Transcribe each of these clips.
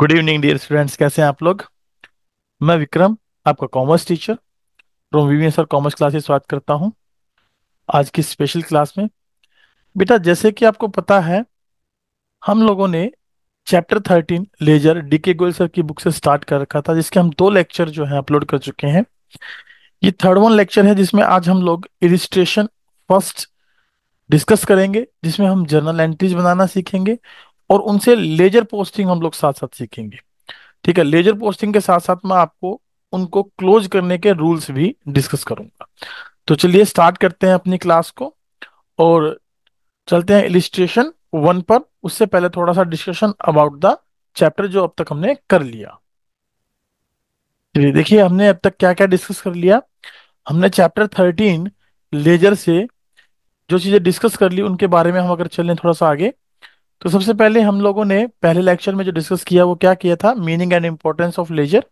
Good evening dear students कैसे हैं आप लोग मैं विक्रम आपका कॉमर्स टीचर फ्रॉम वीवीएस और कॉमर्स से स्वागत करता हूं आज की स्पेशल क्लास में बेटा जैसे कि आपको पता है हम लोगों ने chapter thirteen ledger D K Goyal sir की बुक से स्टार्ट कर रखा था जिसके हम दो लेक्चर जो है अपलोड कर चुके हैं ये थर्ड वन लेक्चर है जिसमें आज हम लोग इलिस्ट्रेशन फर्स्ट डिस्कस करेंगे जिसमें हम जर्नल एंट्रीज बनाना सीखेंगे और उनसे लेजर पोस्टिंग हम लोग साथ साथ सीखेंगे ठीक है लेजर पोस्टिंग के साथ साथ मैं आपको उनको क्लोज करने के रूल्स भी डिस्कस करूंगा तो चलिए स्टार्ट करते हैं अपनी क्लास को और चलते हैं इलिस्ट्रेशन वन पर उससे पहले थोड़ा सा डिस्कशन अबाउट द चैप्टर जो अब तक हमने कर लिया देखिए हमने अब तक क्या क्या डिस्कस कर लिया हमने चैप्टर थर्टीन लेजर से जो चीजें डिस्कस कर ली उनके बारे में हम अगर चलें थोड़ा सा आगे तो सबसे पहले हम लोगों ने पहले लेक्चर में जो डिस्कस किया वो क्या किया था meaning and importance of ledger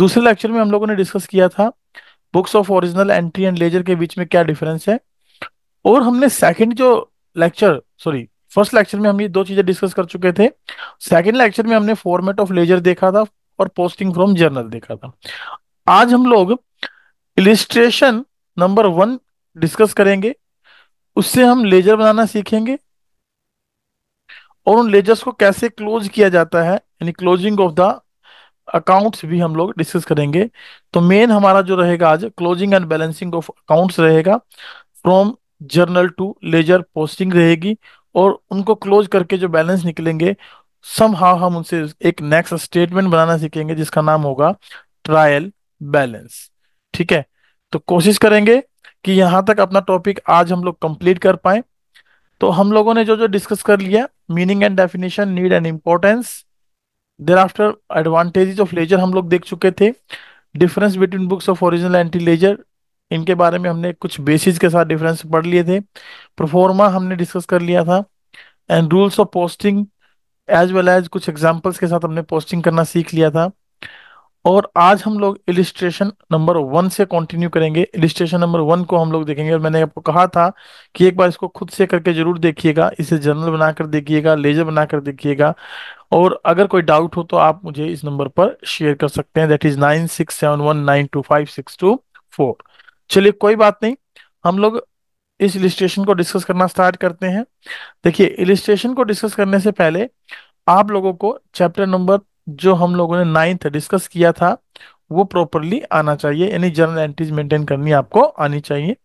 दूसरे लेक्चर में हम लोगों ने डिस्कस किया था books of original entry and ledger के बीच में क्या डिफरेंस है और हमने सेकंड जो लेक्चर सॉरी फर्स्ट लेक्चर में हम ये दो चीजें डिस्कस कर चुके थे सेकेंड लेक्चर में हमने फॉर्मेट ऑफ लेजर देखा था और पोस्टिंग फ्रॉम जर्नल देखा था आज हम लोग इलिस्ट्रेशन नंबर वन डिस्कस करेंगे उससे हम लेजर बनाना सीखेंगे और उन लेजर्स को कैसे क्लोज किया जाता है यानी क्लोजिंग ऑफ द अकाउंट्स भी हम लोग डिस्कस करेंगे तो मेन हमारा जो रहेगा आज closing and balancing of accounts रहेगा from journal to ledger posting रहेगी और उनको क्लोज करके जो बैलेंस निकलेंगे सम हाउ हम उनसे एक नेक्स्ट स्टेटमेंट बनाना सीखेंगे जिसका नाम होगा ट्रायल बैलेंस ठीक है तो कोशिश करेंगे कि यहां तक अपना टॉपिक आज हम लोग कंप्लीट कर पाए तो हम लोगों ने जो जो डिस्कस कर लिया meaning and definition need and importance thereafter advantages of ledger हम लोग देख चुके थे difference between books of original entry ledger इनके बारे में हमने कुछ बेसिस के साथ डिफरेंस पढ़ लिए थे प्रोफॉर्मा हमने डिस्कस कर लिया था and rules of posting as well as कुछ एग्जाम्पल्स के साथ हमने पोस्टिंग करना सीख लिया था और आज हम लोग इलिस्ट्रेशन नंबर वन से कंटिन्यू करेंगे इलिस्ट्रेशन नंबर वन को हम लोग देखेंगे और मैंने आपको कहा था कि एक बार इसको खुद से करके जरूर देखिएगा इसे जर्नल बनाकर देखिएगा लेजर बनाकर देखिएगा और अगर कोई डाउट हो तो आप मुझे इस नंबर पर शेयर कर सकते हैं that is nine six seven one nine two five six two four चलिए कोई बात नहीं हम लोग इस इलिस्ट्रेशन को डिस्कस करना स्टार्ट करते हैं देखिए इलिस्ट्रेशन को डिस्कस करने से पहले आप लोगों को चैप्टर नंबर जो हम लोगों ने नाइन्थ डिस्कस किया था वो प्रॉपरली आना चाहिए यानी जर्नल एंट्रीज मेंटेन करनी आपको आनी चाहिए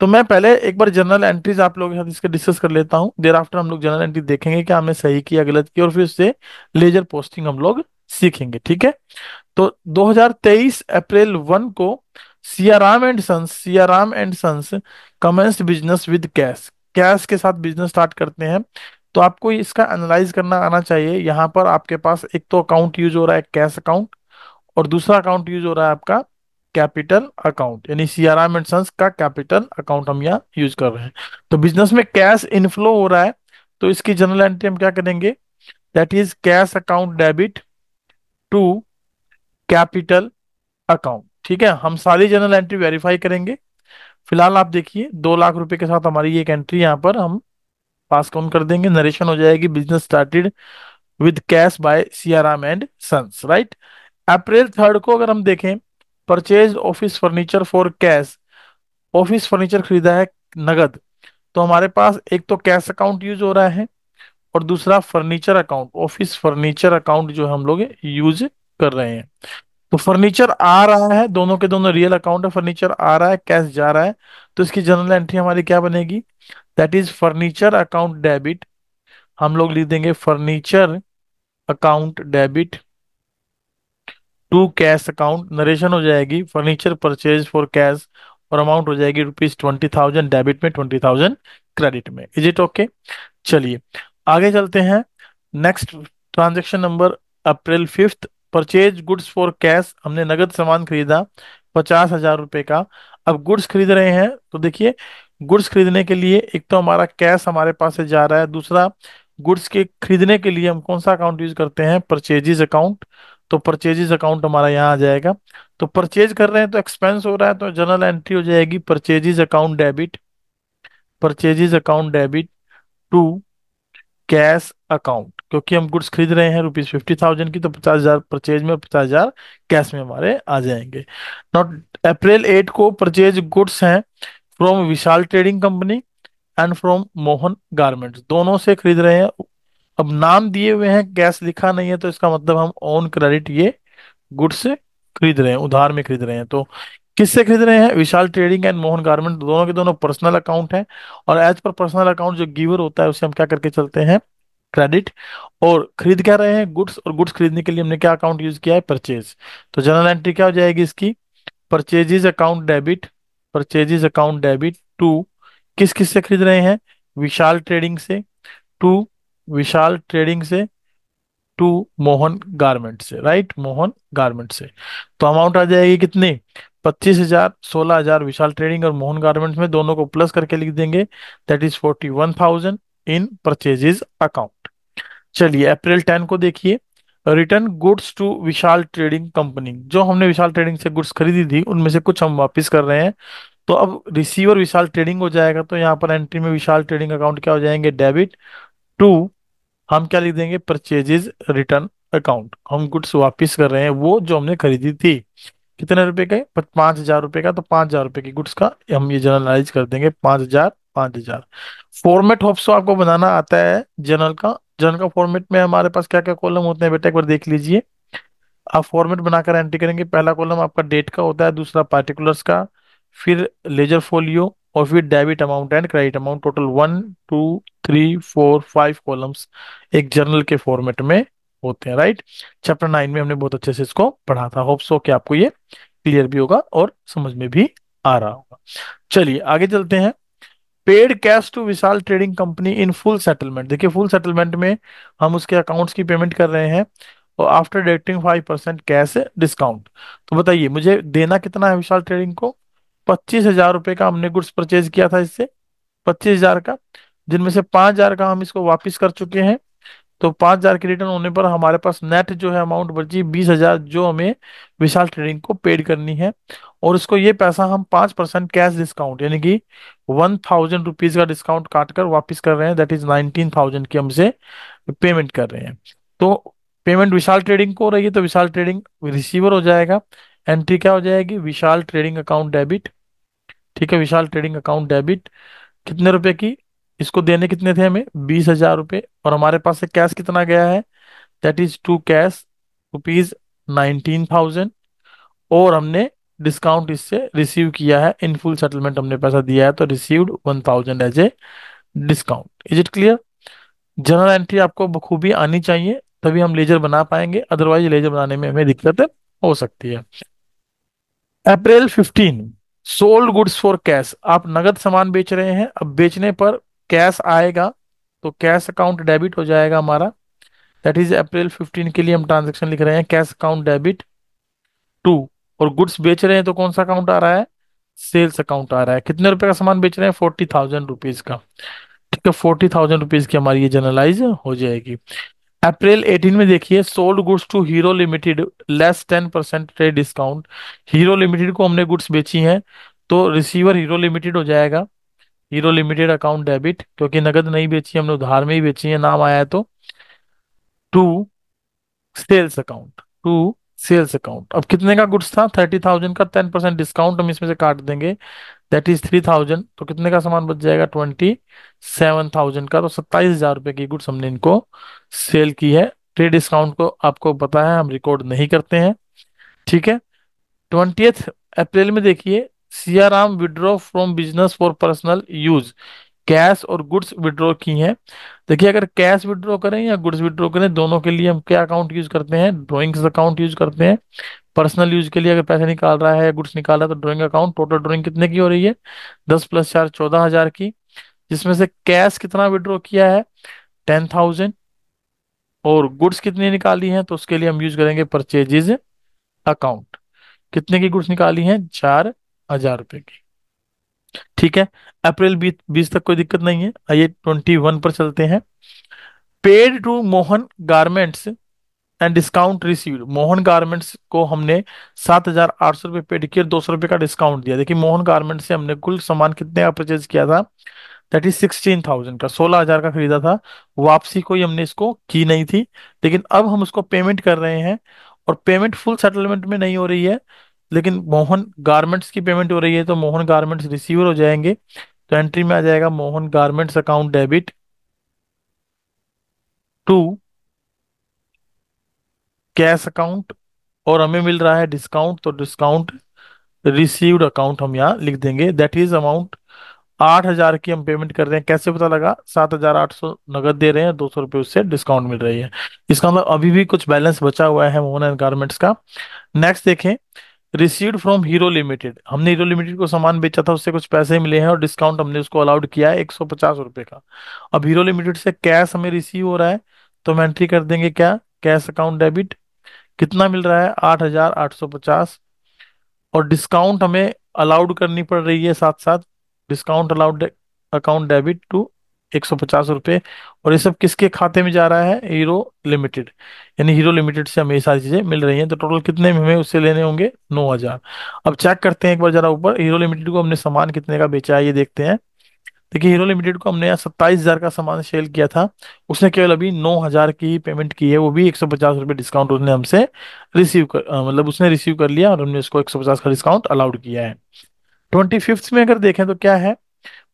तो मैं पहले एक बार जर्नल एंट्रीज आप लोगों के साथ इसके डिस्कस कर लेता हूँ देर आफ्टर हम लोग जर्नल एंट्री देखेंगे कि हमने सही किया गलत किया और फिर उससे लेजर पोस्टिंग हम लोग सीखेंगे ठीक है तो 2023 अप्रैल 1 को Siyaram and sons Siyaram and sons commences business with cash cash के साथ बिजनेस स्टार्ट करते हैं तो आपको इसका एनालाइज करना आना चाहिए यहाँ पर आपके पास एक तो अकाउंट यूज हो रहा है कैश अकाउंट और दूसरा अकाउंट यूज हो रहा है आपका कैपिटल अकाउंट यानी सीआरआम एंड सन्स का कैपिटल अकाउंट हम यहाँ यूज कर रहे हैं तो बिजनेस में कैश इनफ्लो हो रहा है तो इसकी जनरल एंट्री हम क्या करेंगे that is cash account debit to capital account ठीक है हम सारी जनरल एंट्री वेरीफाई करेंगे फिलहाल आप देखिए दो लाख रुपए के साथ हमारी एक एंट्री यहाँ पर हम पास कौन कर देंगे नरेशन हो जाएगी business started with cash by Siyaram and sons right April third को अगर हम देखें purchase office furniture for cash office furniture खरीदा है नगद तो हमारे पास एक तो कैश अकाउंट यूज हो रहा है और दूसरा furniture account office furniture account जो हम लोग यूज कर रहे हैं तो फर्नीचर आ रहा है दोनों के दोनों रियल अकाउंट है फर्नीचर आ रहा है कैश जा रहा है तो इसकी जनरल एंट्री हमारी क्या बनेगी that is furniture account debit हम लोग लिख देंगे furniture account debit to cash account narration हो जाएगी फर्नीचर परचेज फॉर कैश और अमाउंट हो जाएगी रुपीज ट्वेंटी थाउजेंड डेबिट में ट्वेंटी थाउजेंड क्रेडिट में इज इट ओके चलिए आगे चलते हैं next transaction number April fifth purchase goods for cash हमने नगद सामान खरीदा पचास हजार रुपए का अब गुड्स खरीद रहे हैं तो देखिए गुड्स खरीदने के लिए एक तो हमारा कैश हमारे पास से जा रहा है दूसरा गुड्स के खरीदने के लिए हम कौन सा अकाउंट यूज करते हैं परचेजिज अकाउंट तो परचेजेज अकाउंट हमारा यहाँ आ जाएगा तो परचेज कर रहे हैं तो एक्सपेंस हो रहा है तो जनरल एंट्री हो जाएगी purchases account debit purchases account debit to cash account क्योंकि हम गुड्स खरीद रहे हैं रुपीज फिफ्टी थाउजेंड की तो पचास हजार परचेज में पचास हजार कैश में हमारे आ जाएंगे नॉट अप्रैल एट को परचेज गुड्स हैं from Vishal trading company and from Mohan garments दोनों से खरीद रहे हैं अब नाम दिए हुए हैं कैश लिखा नहीं है तो इसका मतलब हम ऑन क्रेडिट ये गुड्स खरीद रहे हैं उधार में खरीद रहे हैं तो किससे खरीद रहे हैं Vishal trading and Mohan garment दोनों के दोनों पर्सनल अकाउंट हैं और एज पर पर्सनल अकाउंट जो गिवर होता है उसे हम क्या करके चलते हैं क्रेडिट और खरीद क्या रहे हैं गुड्स और गुड्स खरीदने के लिए हमने क्या अकाउंट यूज किया है परचेज तो जनरल एंट्री क्या हो जाएगी इसकी purchases account debit purchases account debit to किस किस से खरीद रहे हैं विशाल ट्रेडिंग से टू विशाल ट्रेडिंग से टू मोहन गारमेंट से राइट मोहन गारमेंट से तो अमाउंट आ जाएगी कितनी पच्चीस हजार सोलह हजार विशाल ट्रेडिंग और मोहन गारमेंट्स में दोनों को प्लस करके लिख देंगे that is forty one thousand in purchases account चलिए अप्रैल टेन को देखिए return goods to Vishal trading company जो हमने विशाल ट्रेडिंग से गुड्स खरीदी थी उनमें से कुछ हम वापस कर रहे हैं तो अब रिसीवर विशाल ट्रेडिंग हो जाएगा तो यहाँ पर एंट्री में विशाल ट्रेडिंग अकाउंट क्या हो जाएंगे डेबिट टू हम क्या लिख देंगे परचेजेज रिटर्न अकाउंट हम गुड्स वापस कर रहे हैं वो जो हमने खरीदी थी कितने रुपए का है पांच हजार रुपए का तो पांच हजार रुपए की गुड्स का हम ये नॉलेज कर देंगे पांच हजार पांच हजार फॉर्मेट होप्स तो आपको बनाना आता है जनरल का जनरल का फॉर्मेट में हमारे पास क्या क्या कॉलम होते हैं बेटा एक बार देख लीजिए आप फॉर्मेट बनाकर एंट्री करेंगे पहला कॉलम आपका डेट का होता है दूसरा पार्टिकुलर्स का फिर लेजर फोलियो और फिर debit amount and credit amount total one two three four five columns एक जर्नल के फॉर्मेट में होते हैं राइट चैप्टर नाइन में हमने बहुत अच्छे से इसको पढ़ा था होप सो कि आपको ये क्लियर भी होगा और समझ में भी आ रहा होगा चलिए आगे चलते हैं paid cash to Vishal trading company in full settlement देखिए फुल सेटलमेंट में हम उसके अकाउंट्स की पेमेंट कर रहे हैं और after deducting five percent cash discount तो बताइए मुझे देना कितना है विशाल ट्रेडिंग को पच्चीस हजार रुपए का हमने गुड्स परचेज किया था इससे पच्चीस हजार का जिनमें से पांच हजार का हम इसको वापस कर चुके हैं तो पांच हजार के रिटर्न होने पर हमारे पास नेट जो है अमाउंट बची बीस हजार जो हमें विशाल ट्रेडिंग को पेड करनी है और इसको ये पैसा हम पांच परसेंट कैश डिस्काउंट यानी कि वन थाउजेंड रुपीज का डिस्काउंट काट कर वापिस कर रहे हैं दैट इज नाइनटीन थाउजेंड की हमसे पेमेंट कर रहे हैं तो पेमेंट विशाल ट्रेडिंग को हो रही है तो विशाल ट्रेडिंग रिसीवर हो जाएगा एंट्री क्या हो जाएगी विशाल ट्रेडिंग अकाउंट डेबिट ठीक है विशाल ट्रेडिंग अकाउंट डेबिट कितने रुपए की इसको देने कितने थे हमें बीस हजार रुपये और हमारे पास से कैश कितना गया है that is to cash rupees nineteen thousand और हमने डिस्काउंट इससे रिसीव किया है इन फुल सेटलमेंट हमने पैसा दिया है तो received one thousand as a discount is it clear journal entry आपको बखूबी आनी चाहिए तभी हम लेजर बना पाएंगे अदरवाइज लेजर बनाने में हमें दिक्कत हो सकती है April fifteen sold goods for cash आप नगद सामान बेच रहे हैं अब बेचने पर कैश आएगा तो कैश अकाउंट डेबिट हो जाएगा हमारा दैट इज अप्रैल 15 के लिए हम ट्रांजेक्शन लिख रहे हैं कैश अकाउंट डेबिट टू और गुड्स बेच रहे हैं तो कौन सा अकाउंट आ रहा है सेल्स अकाउंट आ रहा है कितने रुपए का सामान बेच रहे हैं फोर्टी थाउजेंड रुपीज का ठीक है फोर्टी थाउजेंड रुपीज की हमारी ये जनरलाइज हो जाएगी अप्रैल 18 में देखिए sold goods to Hero limited less ten percent trade discount Hero limited को हमने गुड्स बेची हैं तो रिसीवर हीरो लिमिटेड हो जाएगा हीरो लिमिटेड अकाउंट डेबिट क्योंकि नगद नहीं बेची हमने उधार में ही बेची है नाम आया है तो to sales account to sales account अब कितने का गुड्स था थर्टी थाउजेंड का टेन परसेंट डिस्काउंट हम इसमें से काट देंगे दैट इज थ्री थाउजेंड तो कितने का सामान बच जाएगा ट्वेंटी सेवन थाउजेंड का तो सत्ताईस हजार रुपए की गुड्स हमने इनको सेल की है ट्रेड डिस्काउंट को आपको पता है हम रिकॉर्ड नहीं करते हैं ठीक है ट्वेंटी अप्रैल में देखिए Siyaram withdraw from business for personal use cash और गुड्स विड्रॉ की हैं देखिए अगर कैश विड्रॉ करें या गुड्स विड्रॉ करें दोनों के लिए हम क्या अकाउंट यूज करते हैं ड्रॉइंग्स अकाउंट यूज करते हैं पर्सनल यूज के लिए अगर पैसे निकाल रहा है गुड्स निकाल रहा है तो ड्रॉइंग अकाउंट टोटल ड्रॉइंग कितने की हो रही है दस प्लस चार चौदह हजार की जिसमें से कैश कितना विड्रॉ किया है टेन थाउजेंड और गुड्स कितनी निकाली हैं तो उसके लिए हम यूज करेंगे परचेजेज अकाउंट कितने की गुड्स निकाली हैं चार हजार रुपए की ठीक है अप्रैल बीस तक कोई दिक्कत नहीं है आइए ट्वेंटी वन पर चलते हैं paid to Mohan garments and discount receive Mohan garments को हमने सात हजार आठ सौ रुपए पेड किया दो सौ रुपए का डिस्काउंट दिया देखिए मोहन गारमेंट से हमने कुल सामान कितने का परचेज किया था दैट इज सिक्सटीन थाउजेंड का सोलह हजार का खरीदा था वापसी कोई हमने इसको की नहीं थी लेकिन अब हम उसको पेमेंट कर रहे हैं और पेमेंट फुल सेटलमेंट में नहीं हो रही है लेकिन मोहन गारमेंट्स की पेमेंट हो रही है तो मोहन गारमेंट्स रिसीवर हो जाएंगे तो एंट्री में आ जाएगा Mohan garments account debit to cash account और हमें मिल रहा है डिस्काउंट तो डिस्काउंट रिसीव्ड अकाउंट हम यहाँ लिख देंगे दैट इज अमाउंट आठ हजार की हम पेमेंट कर रहे हैं कैसे पता लगा सात हजार आठ सौ नगद दे रहे हैं दो सौ रुपये उससे डिस्काउंट मिल रही है इसका मतलब अभी भी कुछ बैलेंस बचा हुआ है मोहन एंड गारमेंट्स का नेक्स्ट देखें रिसीव फ्रॉम हीरो लिमिटेड हमने हीरो लिमिटेड को सामान बेचा था उससे कुछ पैसे मिले हैं और डिस्काउंट हमने उसको अलाउड किया है एक सौ पचास रुपए का अब हीरो लिमिटेड से कैश हमें रिसीव हो रहा है तो हम एंट्री कर देंगे क्या कैश अकाउंट डेबिट कितना मिल रहा है आठ हजार आठ सौ पचास और डिस्काउंट हमें अलाउड करनी पड़ रही है साथ साथ discount allowed account debit to एक सौ पचास रुपये और ये सब किसके खाते में जा रहा है हीरो लिमिटेड यानी हीरो लिमिटेड से हमें ये सारी चीज़ें मिल रही हैं तो टोटल कितने में हमें उससे लेने होंगे नौ हज़ार अब चेक करते हैं एक बार ज़रा ऊपर हीरो लिमिटेड को हमने सामान कितने का बेचा है ये देखते हैं देखिए हीरो लिमिटेड को हमने यहाँ सत्ताईस हज़ार का सामान सेल किया था उसने केवल अभी नौ हज़ार की पेमेंट की है वो भी एक सौ पचास रुपये डिस्काउंट उसने हमसे रिसीव कर मतलब उसने रिसीव कर लिया और हमने उसको एक सौ पचास का डिस्काउंट अलाउड किया है ट्वेंटी फिफ्थ में अगर देखें तो क्या है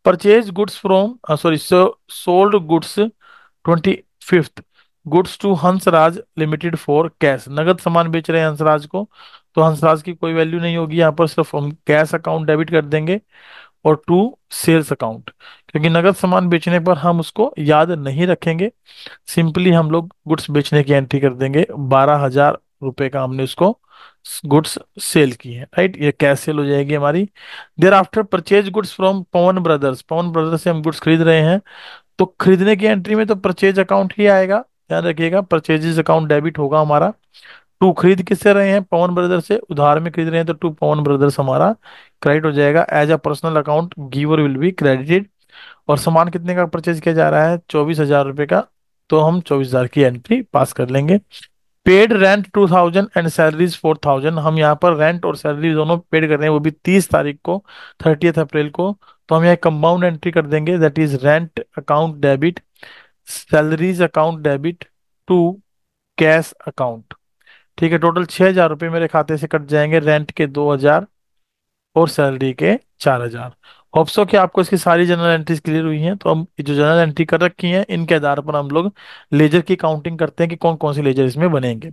purchase goods from uh, sorry so sold goods 25th goods to Hansraj limited for cash नगद सामान बेच रहे हैं हंसराज को तो हंसराज की कोई वैल्यू नहीं होगी यहाँ पर सिर्फ हम कैश अकाउंट डेबिट कर देंगे और टू सेल्स अकाउंट क्योंकि नगद सामान बेचने पर हम उसको याद नहीं रखेंगे सिंपली हम लोग गुड्स बेचने की एंट्री कर देंगे बारह हजार रुपये का हमने उसको गुड्स सेल की है राइट ये कैश सेल हो जाएगी हमारी thereafter purchase goods from Pawan brothers Pawan brothers से हम गुड्स खरीद रहे हैं तो खरीदने की एंट्री में तो परचेज अकाउंट ही आएगा ध्यान रखिएगा परचेजेज अकाउंट डेबिट होगा हमारा टू खरीद किससे रहे हैं पवन ब्रदर से उधार में खरीद रहे हैं तो टू पवन ब्रदर्स हमारा क्रेडिट हो जाएगा as a personal account giver will be credited और सामान कितने का परचेज किया जा रहा है चौबीस हजार रुपए का तो हम चौबीस हजार की एंट्री पास कर लेंगे paid rent two thousand and salaries four thousand हम यहाँ पर रेंट और सैलरी दोनों पेड कर रहे हैं वो भी तीस तारीख को थर्टीथ अप्रैल को तो हम यहाँ कंपाउंड एंट्री कर देंगे that is rent account debit salaries account debit to cash account ठीक है टोटल छह हजार रुपये मेरे खाते से कट जाएंगे रेंट के दो हजार और सैलरी के चार हजार होप्सो कि आपको इसकी सारी जनरल एंट्रीज क्लियर हुई हैं तो हम जो जनरल एंट्री कर रखी हैं इनके आधार पर हम लोग लेजर की काउंटिंग करते हैं कि कौन कौन से लेजर इसमें बनेंगे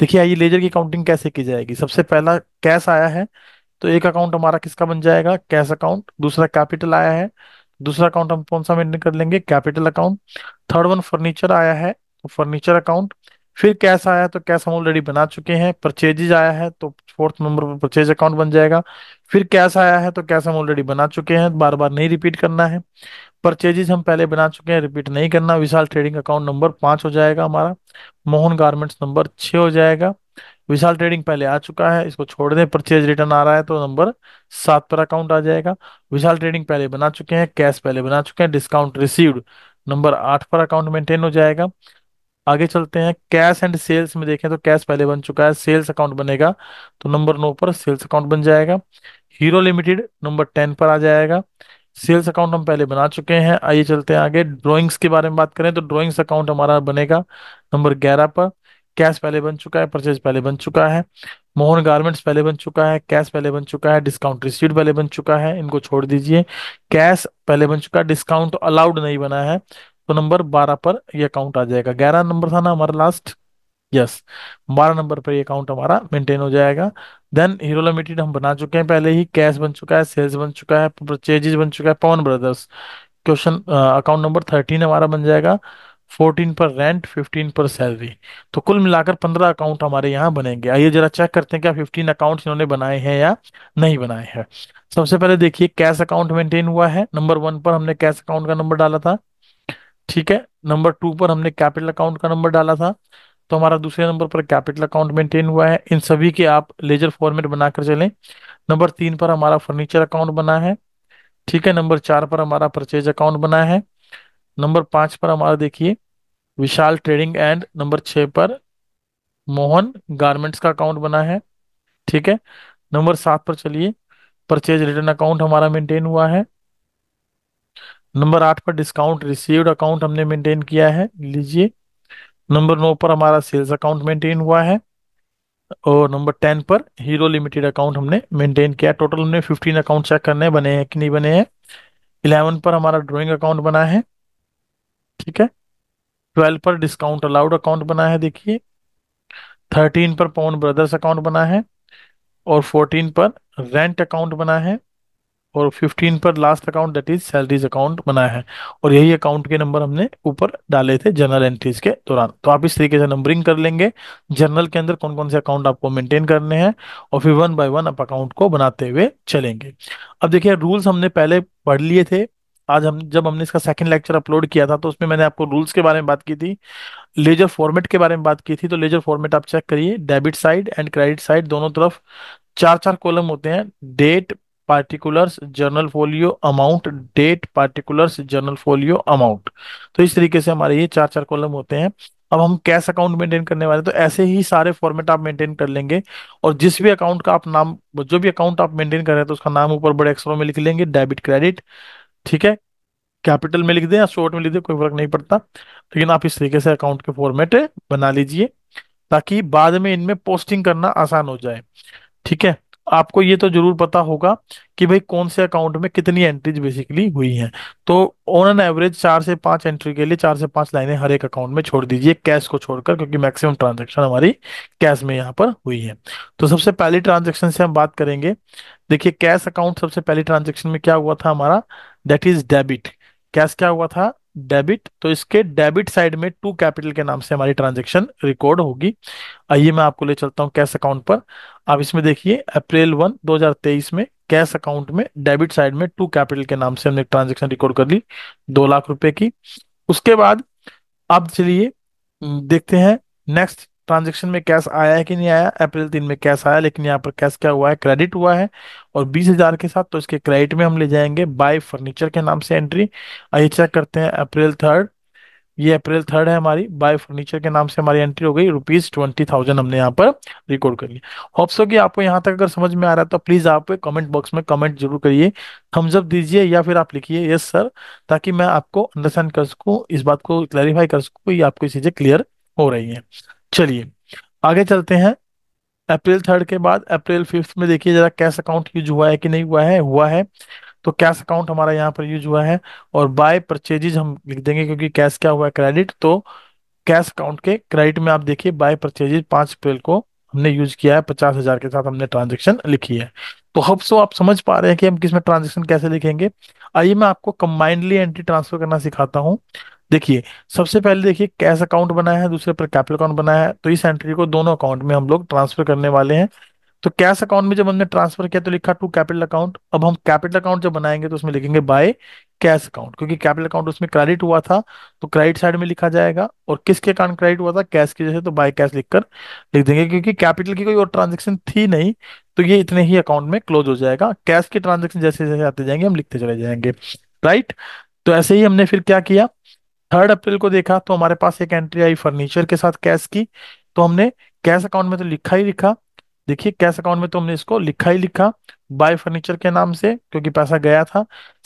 देखिए आइए लेजर की काउंटिंग कैसे की जाएगी सबसे पहला कैश आया है तो एक अकाउंट हमारा किसका बन जाएगा कैश अकाउंट दूसरा कैपिटल आया है दूसरा अकाउंट हम कौन सा मेंटेन कर लेंगे capital account third one furniture आया है तो फर्नीचर अकाउंट फिर कैश आया तो कैश हम ऑलरेडी बना चुके हैं परचेजेज आया है तो फोर्थ नंबर पर परचेज अकाउंट बन जाएगा फिर कैश आया है तो कैश हम ऑलरेडी बना चुके हैं बार बार नहीं रिपीट करना है परचेजेस हम पहले बना चुके हैं रिपीट नहीं करना विशाल ट्रेडिंग अकाउंट नंबर पाँच हो जाएगा हमारा मोहन गारमेंट्स नंबर छः हो जाएगा विशाल ट्रेडिंग पहले आ चुका है इसको छोड़ दें परचेज रिटर्न आ रहा है तो नंबर सात पर अकाउंट आ जाएगा विशाल ट्रेडिंग पहले बना चुके हैं कैश पहले बना चुके हैं डिस्काउंट रिसीव्ड नंबर आठ पर अकाउंट मेंटेन हो जाएगा आगे चलते हैं कैश एंड सेल्स में देखें तो कैश पहले बन चुका है सेल्स अकाउंट बनेगा तो नंबर नौ पर सेल्स अकाउंट बन जाएगा हीरो लिमिटेड नंबर टेन पर आ जाएगा सेल्स अकाउंट हम पहले बना चुके हैं आइए चलते हैं आगे ड्रॉइंग्स के बारे में बात करें तो ड्रॉइंग्स अकाउंट हमारा बनेगा नंबर ग्यारह पर कैश पहले बन चुका है परचेज पहले बन चुका है मोहन गारमेंट्स पहले बन चुका है कैश पहले बन चुका है डिस्काउंट रिसीट पहले बन चुका है इनको छोड़ दीजिए कैश पहले बन चुका है डिस्काउंट अलाउड नहीं बना है तो नंबर बारह पर ये अकाउंट आ जाएगा ग्यारह नंबर था ना हमारा लास्ट यस बारह नंबर पर ये अकाउंट हमारा मेंटेन हो जाएगा देन हीरो लिमिटेड हम बना चुके हैं पहले ही कैश बन चुका है सेल्स बन चुका है परचेजेज बन चुका है Pawan brothers question account number thirteen हमारा बन जाएगा फोर्टीन पर रेंट फिफ्टीन पर सैलरी तो कुल मिलाकर पंद्रह अकाउंट हमारे यहाँ बनेंगे आइए जरा चेक करते हैं क्या फिफ्टीन अकाउंट इन्होंने बनाए हैं या नहीं बनाए हैं सबसे पहले देखिए कैश अकाउंट मेंटेन हुआ है नंबर वन पर हमने कैश अकाउंट का नंबर डाला था ठीक है नंबर टू पर हमने कैपिटल अकाउंट का नंबर डाला था तो हमारा दूसरे नंबर पर कैपिटल अकाउंट मेंटेन हुआ है इन सभी के आप लेजर फॉर्मेट बनाकर चलें नंबर तीन पर हमारा फर्नीचर अकाउंट बना है ठीक है नंबर चार पर हमारा परचेज अकाउंट बना है नंबर पांच पर हमारा देखिए विशाल ट्रेडिंग एंड नंबर छः पर मोहन गारमेंट्स का अकाउंट बना है ठीक है नंबर सात पर चलिए परचेज रिटर्न अकाउंट हमारा मेंटेन हुआ है नंबर आठ पर डिस्काउंट रिसीव्ड अकाउंट हमने मेंटेन किया है लीजिए नंबर नौ पर हमारा सेल्स अकाउंट मेंटेन हुआ है और नंबर टेन पर हीरो लिमिटेड अकाउंट हमने मेंटेन किया टोटल हमने फिफ्टीन अकाउंट चेक करने बने हैं कि नहीं बने हैं इलेवन पर हमारा ड्रॉइंग अकाउंट बना है ठीक है ट्वेल्व पर डिस्काउंट अलाउड अकाउंट बना है देखिए थर्टीन पर पवन ब्रदर्स अकाउंट बना है और फोर्टीन पर रेंट अकाउंट बना है और फिफ्टीन पर last account that is salaries account बनाया है और यही अकाउंट के नंबर हमने ऊपर डाले थे जनरल एंट्रीज के दौरान तो आप इस तरीके से नंबरिंग कर लेंगे जनरल के अंदर कौन कौन से अकाउंट आपको मेंटेन करने हैं और फिर वन बाय वन आप अकाउंट को बनाते हुए चलेंगे अब देखिए रूल्स हमने पहले पढ़ लिए थे आज हम जब हमने इसका सेकंड लेक्चर अपलोड किया था तो उसमें मैंने आपको रूल्स के बारे में बात की थी लेजर फॉर्मेट के बारे में बात की थी तो लेजर फॉर्मेट आप चेक करिए debit side and credit side दोनों तरफ चार चार कॉलम होते हैं date particulars journal folio amount date particulars journal folio amount तो इस तरीके से हमारे ये चार चार कॉलम होते हैं अब हम कैश अकाउंट मेंटेन करने वाले तो ऐसे ही सारे फॉर्मेट आप मेंटेन कर लेंगे और जिस भी अकाउंट का आप नाम जो भी अकाउंट आप मेंटेन कर रहे हैं तो उसका नाम ऊपर बड़े अक्षरों में लिख लेंगे डेबिट क्रेडिट ठीक है कैपिटल में लिख दें या शॉर्ट में लिख दें कोई फर्क नहीं पड़ता लेकिन आप इस तरीके से अकाउंट के फॉर्मेट बना लीजिए ताकि बाद में इनमें पोस्टिंग करना आसान हो जाए ठीक है आपको ये तो जरूर पता होगा कि भाई कौन से अकाउंट में कितनी एंट्रीज बेसिकली हुई हैं तो ऑन एन एवरेज चार से पांच एंट्री के लिए चार से पांच लाइनें हर एक अकाउंट में छोड़ दीजिए कैश को छोड़कर क्योंकि मैक्सिमम ट्रांजेक्शन हमारी कैश में यहाँ पर हुई है तो सबसे पहली ट्रांजेक्शन से हम बात करेंगे देखिए कैश अकाउंट सबसे पहली ट्रांजेक्शन में क्या हुआ था हमारा दैट इज डेबिट कैश क्या हुआ था डेबिट तो इसके डेबिट साइड में टू कैपिटल के नाम से हमारी ट्रांजेक्शन रिकॉर्ड होगी आइए मैं आपको ले चलता हूं कैश अकाउंट पर आप इसमें देखिए अप्रैल वन 2023 में कैश अकाउंट में डेबिट साइड में टू कैपिटल के नाम से हमने ट्रांजेक्शन रिकॉर्ड कर ली दो लाख रुपए की उसके बाद आप चलिए देखते हैं नेक्स्ट ट्रांजेक्शन में कैश आया है कि नहीं आया अप्रैल तीन में कैश आया लेकिन यहाँ पर कैश क्या हुआ है क्रेडिट हुआ है और बीस हजार के साथ तो इसके क्रेडिट में हम ले जाएंगे बाय फर्नीचर के नाम से एंट्री आइए चेक करते हैं अप्रैल थर्ड ये अप्रैल थर्ड है हमारी बाय फर्नीचर के नाम से हमारी एंट्री हो गई रुपीज ट्वेंटी थाउजेंड हमने यहाँ पर रिकॉर्ड कर लिया होप्स हो कि आपको यहाँ तक अगर समझ में आ रहा है तो प्लीज़ आप कमेंट बॉक्स में कमेंट जरूर करिए थम्स अप दीजिए या फिर आप लिखिए यस सर ताकि मैं आपको अंडरस्टैंड कर सकूँ इस बात को क्लैरिफाई कर सकूँ ये आपको चीज़ें क्लियर हो रही है चलिए आगे चलते हैं अप्रैल थर्ड के बाद अप्रैल फिफ्थ में देखिए जरा कैश अकाउंट यूज हुआ है कि नहीं हुआ है हुआ है तो कैश अकाउंट हमारा यहाँ पर यूज हुआ है और बाय परचेजेज हम लिख देंगे क्योंकि कैश क्या हुआ है क्रेडिट तो कैश अकाउंट के क्रेडिट में आप देखिए बाय परचेजेज पांच अप्रैल को हमने यूज किया है पचास हजार के साथ हमने ट्रांजेक्शन लिखी है तो हब सो आप समझ पा रहे हैं कि हम किस में ट्रांजेक्शन कैसे लिखेंगे आइए मैं आपको कंबाइंडली एंट्री ट्रांसफर करना सिखाता हूँ देखिए सबसे पहले देखिए कैश अकाउंट बनाया है दूसरे पर कैपिटल अकाउंट बनाया है तो इस एंट्री को दोनों अकाउंट में हम लोग ट्रांसफर करने वाले हैं तो कैश अकाउंट में जब हमने ट्रांसफर किया तो लिखा टू कैपिटल अकाउंट अब हम कैपिटल अकाउंट जब बनाएंगे तो उसमें लिखेंगे बाय कैश अकाउंट क्योंकि कैपिटल अकाउंट उसमें क्रेडिट हुआ था तो क्रेडिट साइड में लिखा जाएगा और किसके कारण क्रेडिट हुआ था कैश की जैसे तो बाय कैश लिखकर लिख देंगे क्योंकि कैपिटल की कोई और ट्रांजेक्शन थी नहीं तो ये इतने ही अकाउंट में क्लोज हो जाएगा कैश के ट्रांजेक्शन जैसे जैसे आते जाएंगे हम लिखते चले जाएंगे राइट तो ऐसे ही हमने फिर क्या किया थर्ड अप्रैल को देखा तो हमारे पास एक एंट्री आई फर्नीचर के साथ कैश की तो हमने कैश अकाउंट में तो लिखा ही लिखा देखिए कैश अकाउंट में तो हमने इसको लिखा ही लिखा बाय फर्नीचर के नाम से क्योंकि पैसा गया था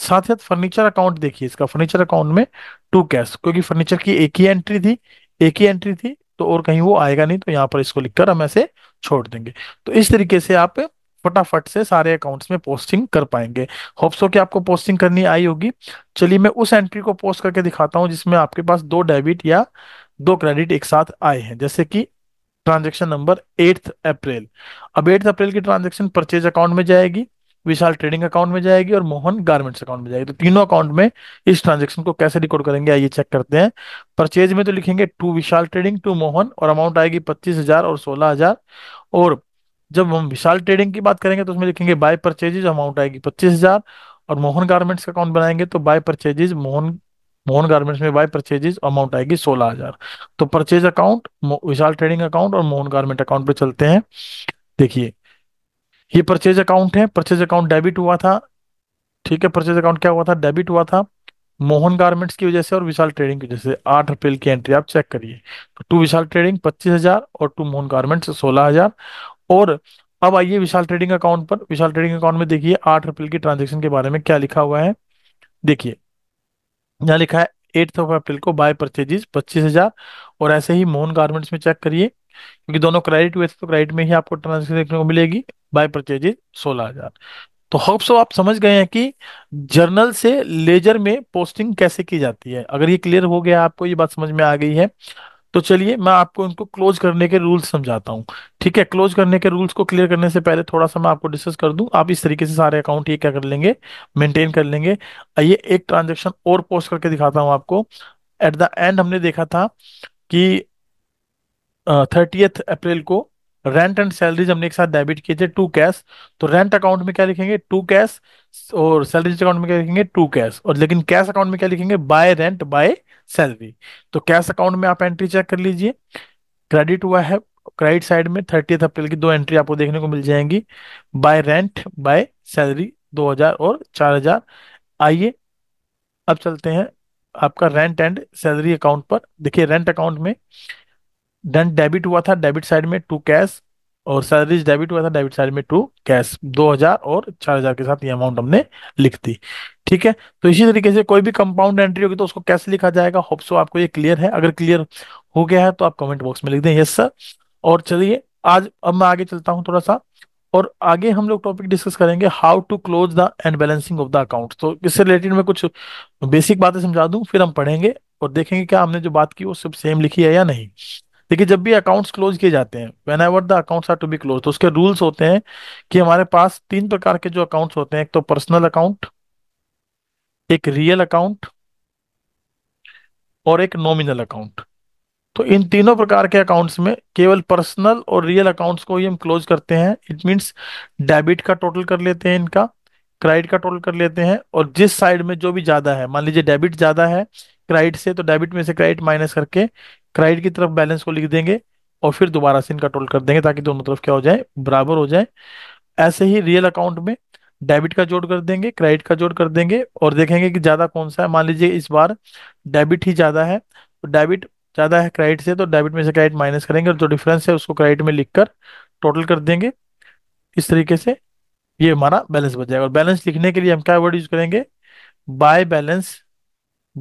साथ साथ फर्नीचर अकाउंट देखिए इसका फर्नीचर अकाउंट में टू कैश क्योंकि फर्नीचर की एक ही एंट्री थी एक ही एंट्री थी तो और कहीं वो आएगा नहीं तो यहाँ पर इसको लिखकर हम ऐसे छोड़ देंगे तो इस तरीके से आप फटाफट से सारे अकाउंट्स में पोस्टिंग कर पाएंगे होप्सो कि आपको पोस्टिंग करनी आई होगी चलिए मैं उस एंट्री को पोस्ट करके दिखाता हूँ जिसमें आपके पास दो डेबिट या दो क्रेडिट एक साथ आए हैं जैसे कि ट्रांजेक्शन नंबर एट्थ अप्रैल अब एट्थ अप्रैल की ट्रांजेक्शन परचेज अकाउंट में जाएगी विशाल ट्रेडिंग अकाउंट में जाएगी और मोहन गारमेंट्स अकाउंट में जाएगी तो तीनों अकाउंट में इस ट्रांजेक्शन को कैसे रिकॉर्ड करेंगे आइए चेक करते हैं परचेज में तो लिखेंगे to Vishal trading to Mohan और अमाउंट आएगी पच्चीस हजार और सोलह हजार और जब हम विशाल ट्रेडिंग की बात करेंगे तो उसमें लिखेंगे बाय परचेजेज अमाउंट आएगी पच्चीस हजार और मोहन गारमेंट्स का अकाउंट बनाएंगे तो by purchases Mohan Mohan garments में बाय परचेजेज अमाउंट आएगी सोलह हजार तो purchase account Vishal trading account और मोहन गारमेंट अकाउंट पे चलते हैं देखिए ये परचेज अकाउंट है परचेज अकाउंट डेबिट हुआ था ठीक है परचेज अकाउंट क्या हुआ था डेबिट हुआ था मोहन गारमेंट्स की वजह से और विशाल ट्रेडिंग की वजह से आठ अप्रैल की एंट्री आप चेक करिए तो टू विशाल ट्रेडिंग पच्चीस हजार और टू मोहन गारमेंट्स सोलह हजार और अब आइए विशाल ट्रेडिंग अकाउंट पर विशाल ट्रेडिंग अकाउंट में देखिए आठ अप्रैल की ट्रांजेक्शन के बारे में क्या लिखा हुआ है देखिए यहाँ लिखा है एट्थ ऑफ अप्रैल को बाय परचेजेस पच्चीस हजार और ऐसे ही मोहन गारमेंट्स में चेक करिए क्योंकि दोनों क्रेडिट हुए थे तो क्रेडिट में ही आपको ट्रांजेक्शन देखने को मिलेगी बाय परचेजेस सोलह हजार तो होप सो आप समझ गए हैं कि जर्नल से लेजर में पोस्टिंग कैसे की जाती है अगर ये क्लियर हो गया आपको ये बात समझ में आ गई है तो चलिए मैं आपको इनको क्लोज करने के रूल्स समझाता हूँ ठीक है क्लोज करने के रूल्स को क्लियर करने से पहले थोड़ा सा मैं आपको डिस्कस कर दूं आप इस तरीके से सारे अकाउंट ये क्या कर लेंगे मेंटेन कर लेंगे ये एक ट्रांजेक्शन और पोस्ट करके दिखाता हूँ आपको एट द एंड हमने देखा था कि थर्टीथ अप्रैल को रेंट एंड सैलरीज हमने एक साथ डेबिट किए थे टू कैश तो रेंट अकाउंट में क्या लिखेंगे टू कैश और सैलरीज अकाउंट में क्या लिखेंगे टू कैश और लेकिन कैश अकाउंट में क्या लिखेंगे बाय रेंट बाय सैलरी तो कैश अकाउंट में आप एंट्री चेक कर लीजिए क्रेडिट हुआ है क्रेडिट साइड में थर्टी अप्रैल की दो एंट्री आपको देखने को मिल जाएंगी बाय रेंट बाय सैलरी दो और चार आइए अब चलते हैं आपका रेंट एंड सैलरी अकाउंट पर देखिए रेंट अकाउंट में डन डेबिट हुआ था डेबिट साइड में टू कैश और सैलरीज डेबिट हुआ था डेबिट साइड में टू कैश 2000 और 4000 के साथ ये अमाउंट हमने लिख दी ठीक है तो इसी तरीके से कोई भी कंपाउंड एंट्री होगी तो उसको कैसे लिखा जाएगा होप सो आपको ये क्लियर है अगर क्लियर हो गया है तो आप कमेंट बॉक्स में लिख दें यस सर और चलिए आज अब मैं आगे चलता हूँ थोड़ा सा और आगे हम लोग टॉपिक डिस्कस करेंगे how to close the and balancing of the account तो इससे रिलेटेड में कुछ बेसिक बातें समझा दूँ फिर हम पढ़ेंगे और देखेंगे क्या हमने जो बात की वो सब सेम लिखी है या नहीं देखिए जब भी अकाउंट्स क्लोज किए जाते हैं whenever the accounts are to be close तो उसके रूल्स होते हैं कि हमारे पास तीन प्रकार के जो अकाउंट्स होते हैं एक तो पर्सनल अकाउंट एक रियल अकाउंट और एक नॉमिनल अकाउंट तो इन तीनों प्रकार के अकाउंट्स में केवल पर्सनल और रियल अकाउंट्स को ही हम क्लोज करते हैं इट मीन्स डेबिट का टोटल कर लेते हैं इनका क्रेडिट का टोटल कर लेते हैं और जिस साइड में जो भी ज़्यादा है मान लीजिए डेबिट ज़्यादा है क्रेडिट से तो डेबिट में से क्रेडिट माइनस करके क्राइड की तरफ बैलेंस को लिख देंगे और फिर दोबारा से इनका टोटल कर देंगे ताकि दोनों तरफ क्या हो जाए बराबर हो जाए ऐसे ही रियल अकाउंट में डेबिट का जोड़ कर देंगे क्रेडिट का जोड़ कर देंगे और देखेंगे कि ज़्यादा कौन सा है मान लीजिए इस बार डेबिट ही ज़्यादा है तो डेबिट ज़्यादा है क्रेडिट से तो डेबिट में से क्रेडिट माइनस करेंगे और जो डिफरेंस है उसको क्रेडिट में लिख कर टोटल कर देंगे इस तरीके से ये हमारा बैलेंस बच जाएगा और बैलेंस लिखने के लिए हम क्या वर्ड यूज़ करेंगे by balance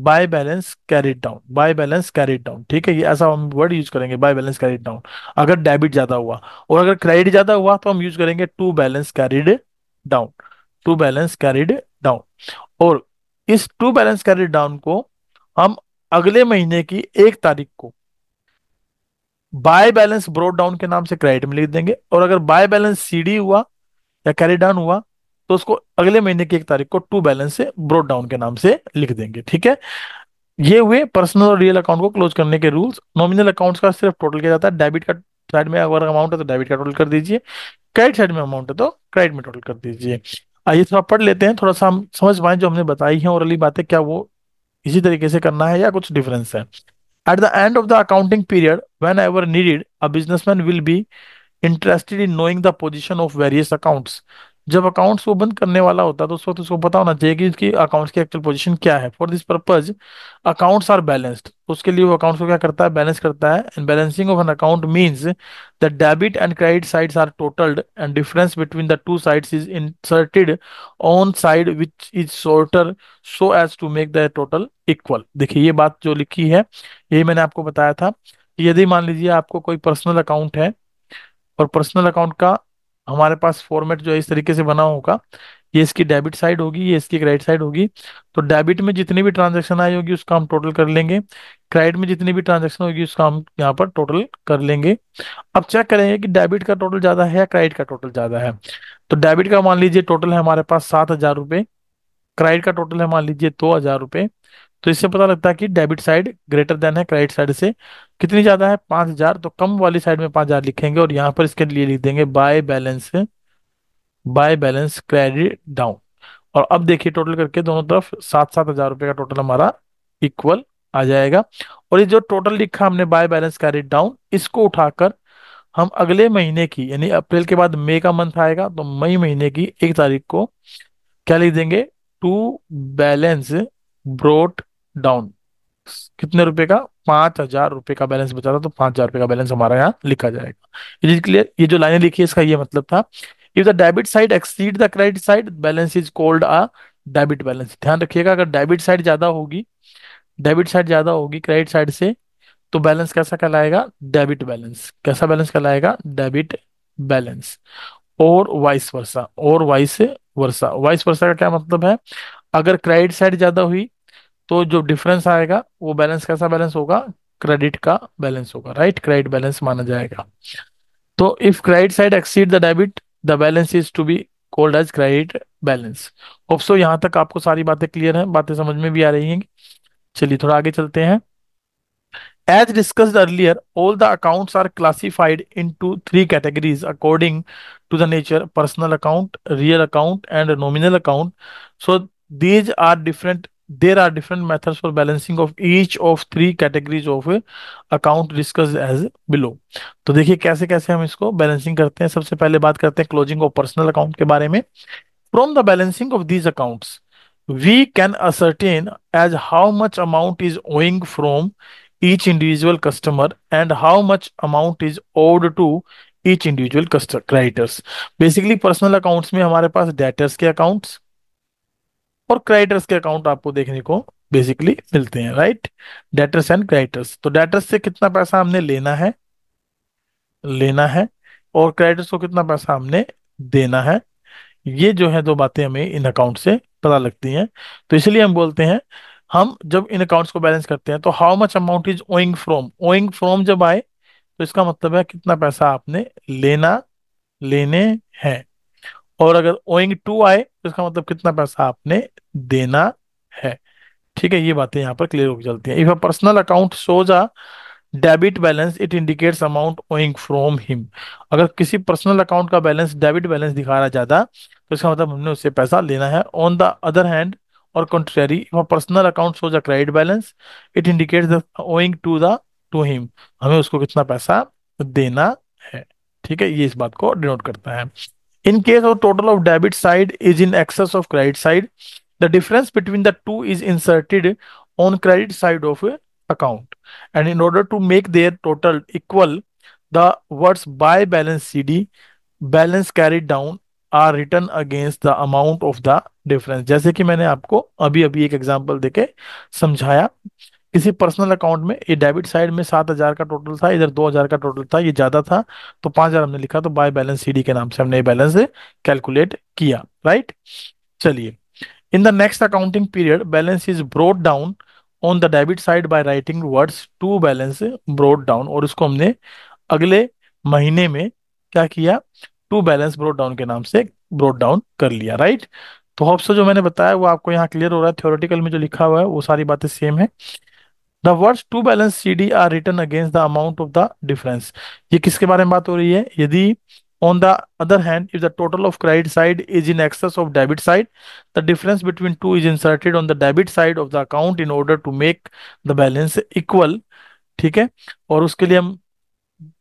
by balance carried down by balance carried down ठीक है ये ऐसा हम वर्ड यूज करेंगे बाय बैलेंस कैरिड डाउन अगर डेबिट ज्यादा हुआ और अगर क्रेडिट ज्यादा हुआ तो हम यूज करेंगे to balance carried down to balance carried down और इस टू बैलेंस कैरिड डाउन को हम अगले महीने की एक तारीख को बाय बैलेंस ब्रोड डाउन के नाम से क्रेडिट में लिख देंगे और अगर बाय बैलेंस सीडी हुआ या कैरिड डाउन हुआ तो उसको अगले महीने की एक तारीख को टू बैलेंस से ब्रोड डाउन के नाम से लिख देंगे ठीक है ये हुए पर्सनल और रियल अकाउंट को क्लोज करने के रूल्स नॉमिनल अकाउंट्स का सिर्फ टोटल किया जाता है डेबिट का साइड में अगर अमाउंट है तो डेबिट का टोटल कर दीजिए क्रेडिट साइड में अमाउंट है तो क्रेडिट में टोटल कर दीजिए आइए थोड़ा पढ़ लेते हैं थोड़ा सा हम समझ पाए जो हमने बताई है और अली बातें क्या वो इसी तरीके से करना है या कुछ डिफरेंस है at the end of the accounting period whenever needed a businessman will be interested in knowing the position of various accounts जब अकाउंट्स वो बंद करने वाला होता है तो उस वक्त उसको पता होना चाहिए कि इसकी अकाउंट्स की एक्चुअल पोजीशन क्या है for this purpose accounts are balanced उसके लिए वो अकाउंट्स को क्या करता है बैलेंस करता है and balancing of an account means the debit and credit sides are totalled and difference between the two sides is inserted on side which is shorter so as to make the total equal देखिए ये बात जो लिखी है ये मैंने आपको बताया था यदि मान लीजिए आपको कोई पर्सनल अकाउंट है और पर्सनल अकाउंट का हमारे पास फॉर्मेट जो है इस तरीके से बना होगा ये इसकी डेबिट साइड होगी ये इसकी क्रेडिट साइड होगी तो डेबिट में जितनी भी ट्रांजेक्शन आई होगी उसका हम टोटल कर लेंगे क्रेडिट में जितनी भी ट्रांजेक्शन होगी उसका हम यहाँ पर टोटल कर लेंगे अब चेक करेंगे कि डेबिट का टोटल ज़्यादा है या क्रेडिट का टोटल ज़्यादा है तो डेबिट का मान लीजिए टोटल है हमारे पास सात हज़ार रुपए क्रेडिट का टोटल है मान लीजिए दो हज़ार रुपए तो इससे पता लगता है कि डेबिट साइड ग्रेटर देन है क्रेडिट साइड से कितनी ज्यादा है पांच हजार तो कम वाली साइड में पांच हजार लिखेंगे और यहां पर इसके लिए लिख देंगे by balance by balance carried down और अब देखिए टोटल करके दोनों तरफ सात सात हजार रुपए का टोटल हमारा इक्वल आ जाएगा और ये जो टोटल लिखा हमने बाय बैलेंस क्रेडिट डाउन इसको उठाकर हम अगले महीने की यानी अप्रैल के बाद मई का मंथ आएगा तो मई महीने की एक तारीख को क्या लिख देंगे टू बैलेंस ब्रोट डाउन कितने रुपए का पांच हजार रुपए का बैलेंस बचा था तो पांच हजार रुपए का बैलेंस हमारा यहाँ लिखा जाएगा इज क्लियर ये जो लाइनें लिखी है इसका ये मतलब था if the debit side exceed the credit side balance is called a debit balance ध्यान रखिएगा अगर डेबिट साइड ज्यादा होगी डेबिट साइड ज्यादा होगी क्रेडिट साइड से तो बैलेंस कैसा कहलाएगा डेबिट बैलेंस कैसा बैलेंस कहलाएगा डेबिट बैलेंस और वाइस वर्षा और वाइस वर्षा वाइस वर्षा का क्या मतलब है अगर क्रेडिट साइड ज्यादा हुई तो जो डिफरेंस आएगा वो बैलेंस कैसा बैलेंस होगा क्रेडिट का बैलेंस होगा राइट क्रेडिट बैलेंस माना जाएगा तो if credit side exceed the debit the balance is to be called as credit balance also यहां तक आपको सारी बातें क्लियर है बातें समझ में भी आ रही है चलिए थोड़ा आगे चलते हैं as discussed earlier all the account are classified into three categories according to the nature personal account real account and nominal account so these are different there are different methods for balancing of each of three categories of account discussed as below तो देखिए कैसे कैसे हम इसको balancing करते हैं सबसे पहले बात करते हैं closing of personal account के बारे में From the balancing of these accounts, we can ascertain as how much amount is owing from each individual customer and how much amount is owed to each individual creditors basically personal accounts में हमारे पास debtors के accounts और creditors के account आपको देखने को basically मिलते हैं राइट डेटर्स एंड क्रेडिटर्स तो डेटर्स से कितना पैसा हमने लेना है लेना है और क्रेडिटर्स को कितना पैसा हमने देना है ये जो है दो बातें हमें इन अकाउंट से पता लगती हैं तो इसलिए हम बोलते हैं हम जब इन अकाउंट्स को बैलेंस करते हैं तो how much amount is owing from owing from जब आए तो इसका मतलब है कितना पैसा आपने लेना लेने हैं और अगर ओइंग टू आए तो इसका मतलब कितना पैसा आपने देना है ठीक है ये बातें यहाँ पर क्लियर होकर चलती है if a personal account shows a debit balance it indicates amount owing from him अगर किसी पर्सनल अकाउंट का बैलेंस डेबिट बैलेंस दिखा रहा है ज्यादा तो इसका मतलब हमने उससे पैसा लेना है ऑन द अदर हैंड और contrary if a personal account shows a credit balance it indicates owing to the to him हमें उसको कितना पैसा देना है ठीक है ये इस बात को डिनोट करता है In case of total of debit side is in excess of credit side, the difference between the two is inserted on credit side of a account. And in order to make their total equal, the words buy balance CD, balance carried down are written against the amount of the difference जैसे कि मैंने आपको अभी अभी एक example देके समझाया किसी पर्सनल अकाउंट में ये डेबिट साइड में सात हजार का टोटल था इधर दो हजार का टोटल था ये ज्यादा था तो पांच हजार हमने लिखा तो बाय बैलेंस सीडी के नाम से हमने ये बैलेंस कैलकुलेट किया राइट चलिए in the next accounting period balance is brought down on the debit side by writing words to balance brought down और इसको हमने अगले महीने में क्या किया टू बैलेंस ब्रोड डाउन के नाम से ब्रोड डाउन कर लिया राइट तो होप्सो जो मैंने बताया वो आपको यहाँ क्लियर हो रहा है थ्योरेटिकल में जो लिखा हुआ है वो सारी बातें सेम है the word to balance C D are written against the amount of the difference ये किसके बारे में बात हो रही है यदि on the other hand if the total of credit side is in excess of debit side the difference between two is inserted on the debit side of the account in order to make the balance equal ठीक है और उसके लिए हम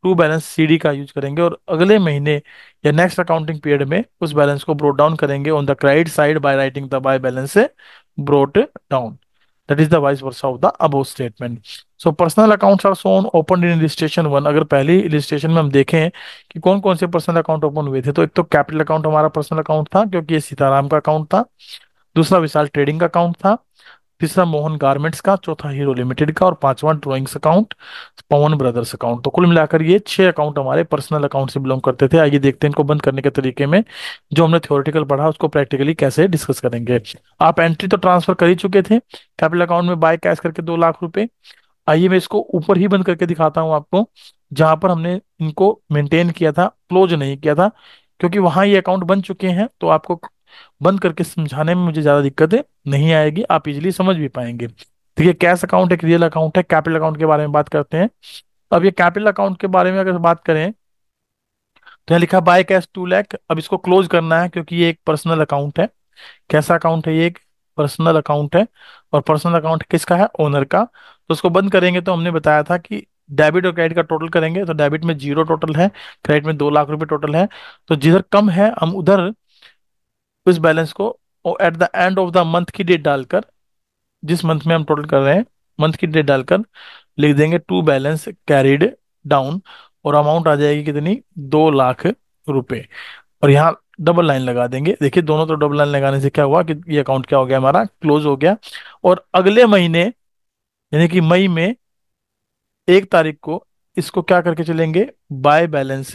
to balance C D का use करेंगे और अगले महीने या नेक्स्ट अकाउंटिंग पीरियड में उस बैलेंस को ब्रोट डाउन करेंगे on the credit side by writing the by balance brought down that is the vice versa of the above statement so personal accounts are shown opened in illustration one अगर पहली illustration में हम देखें कि कौन कौन से personal account open हुए थे तो एक तो capital account हमारा personal account था क्योंकि ये सीताराम का account था दूसरा विशाल trading का account था तीसरा मोहन गारमेंट्स का चौथा हीरो लिमिटेड का और पांचवा drawings account Pawan brothers account तो कुल मिलाकर ये छह अकाउंट हमारे पर्सनल अकाउंट से बिलोंग करते थे आइए देखते हैं इनको बंद करने के तरीके में जो हमने थ्योरेटिकल पढ़ा उसको प्रैक्टिकली कैसे डिस्कस करेंगे आप एंट्री तो ट्रांसफर कर ही चुके थे कैपिटल अकाउंट में बाय कैश करके दो लाख रुपए आइए मैं इसको ऊपर ही बंद करके दिखाता हूँ आपको जहां पर हमने इनको मेंटेन किया था क्लोज नहीं किया था क्योंकि वहां ये अकाउंट बन चुके हैं तो आपको बंद करके समझाने में मुझे ज्यादा दिक्कतें नहीं आएगी आप इजिली समझ भी पाएंगे ठीक है कैश अकाउंट एक रियल अकाउंट है कैपिटल अकाउंट के बारे में बात करते हैं अब ये कैपिटल अकाउंट के बारे में अगर बात करें तो यहाँ लिखा बाय कैश टू लैख अब इसको क्लोज करना है क्योंकि ये एक पर्सनल अकाउंट है कैसा अकाउंट है ये एक पर्सनल अकाउंट है और पर्सनल अकाउंट किसका है ओनर का तो उसको बंद करेंगे तो हमने बताया था कि डेबिट और क्रेडिट का टोटल करेंगे तो डेबिट में जीरो टोटल है क्रेडिट में दो लाख रुपए टोटल है तो जिधर कम है हम उधर उस बैलेंस को और at the end of the month की डेट डालकर जिस मंथ में हम टोटल कर रहे हैं मंथ की डेट डालकर लिख देंगे टू बैलेंस कैरिड डाउन और अमाउंट आ जाएगी कितनी दो लाख रुपए और यहाँ डबल लाइन लगा देंगे देखिए दोनों तो डबल लाइन लगाने से क्या हुआ कि ये अकाउंट क्या हो गया हमारा क्लोज हो गया और अगले महीने यानी कि मई में एक तारीख को इसको क्या करके चलेंगे by balance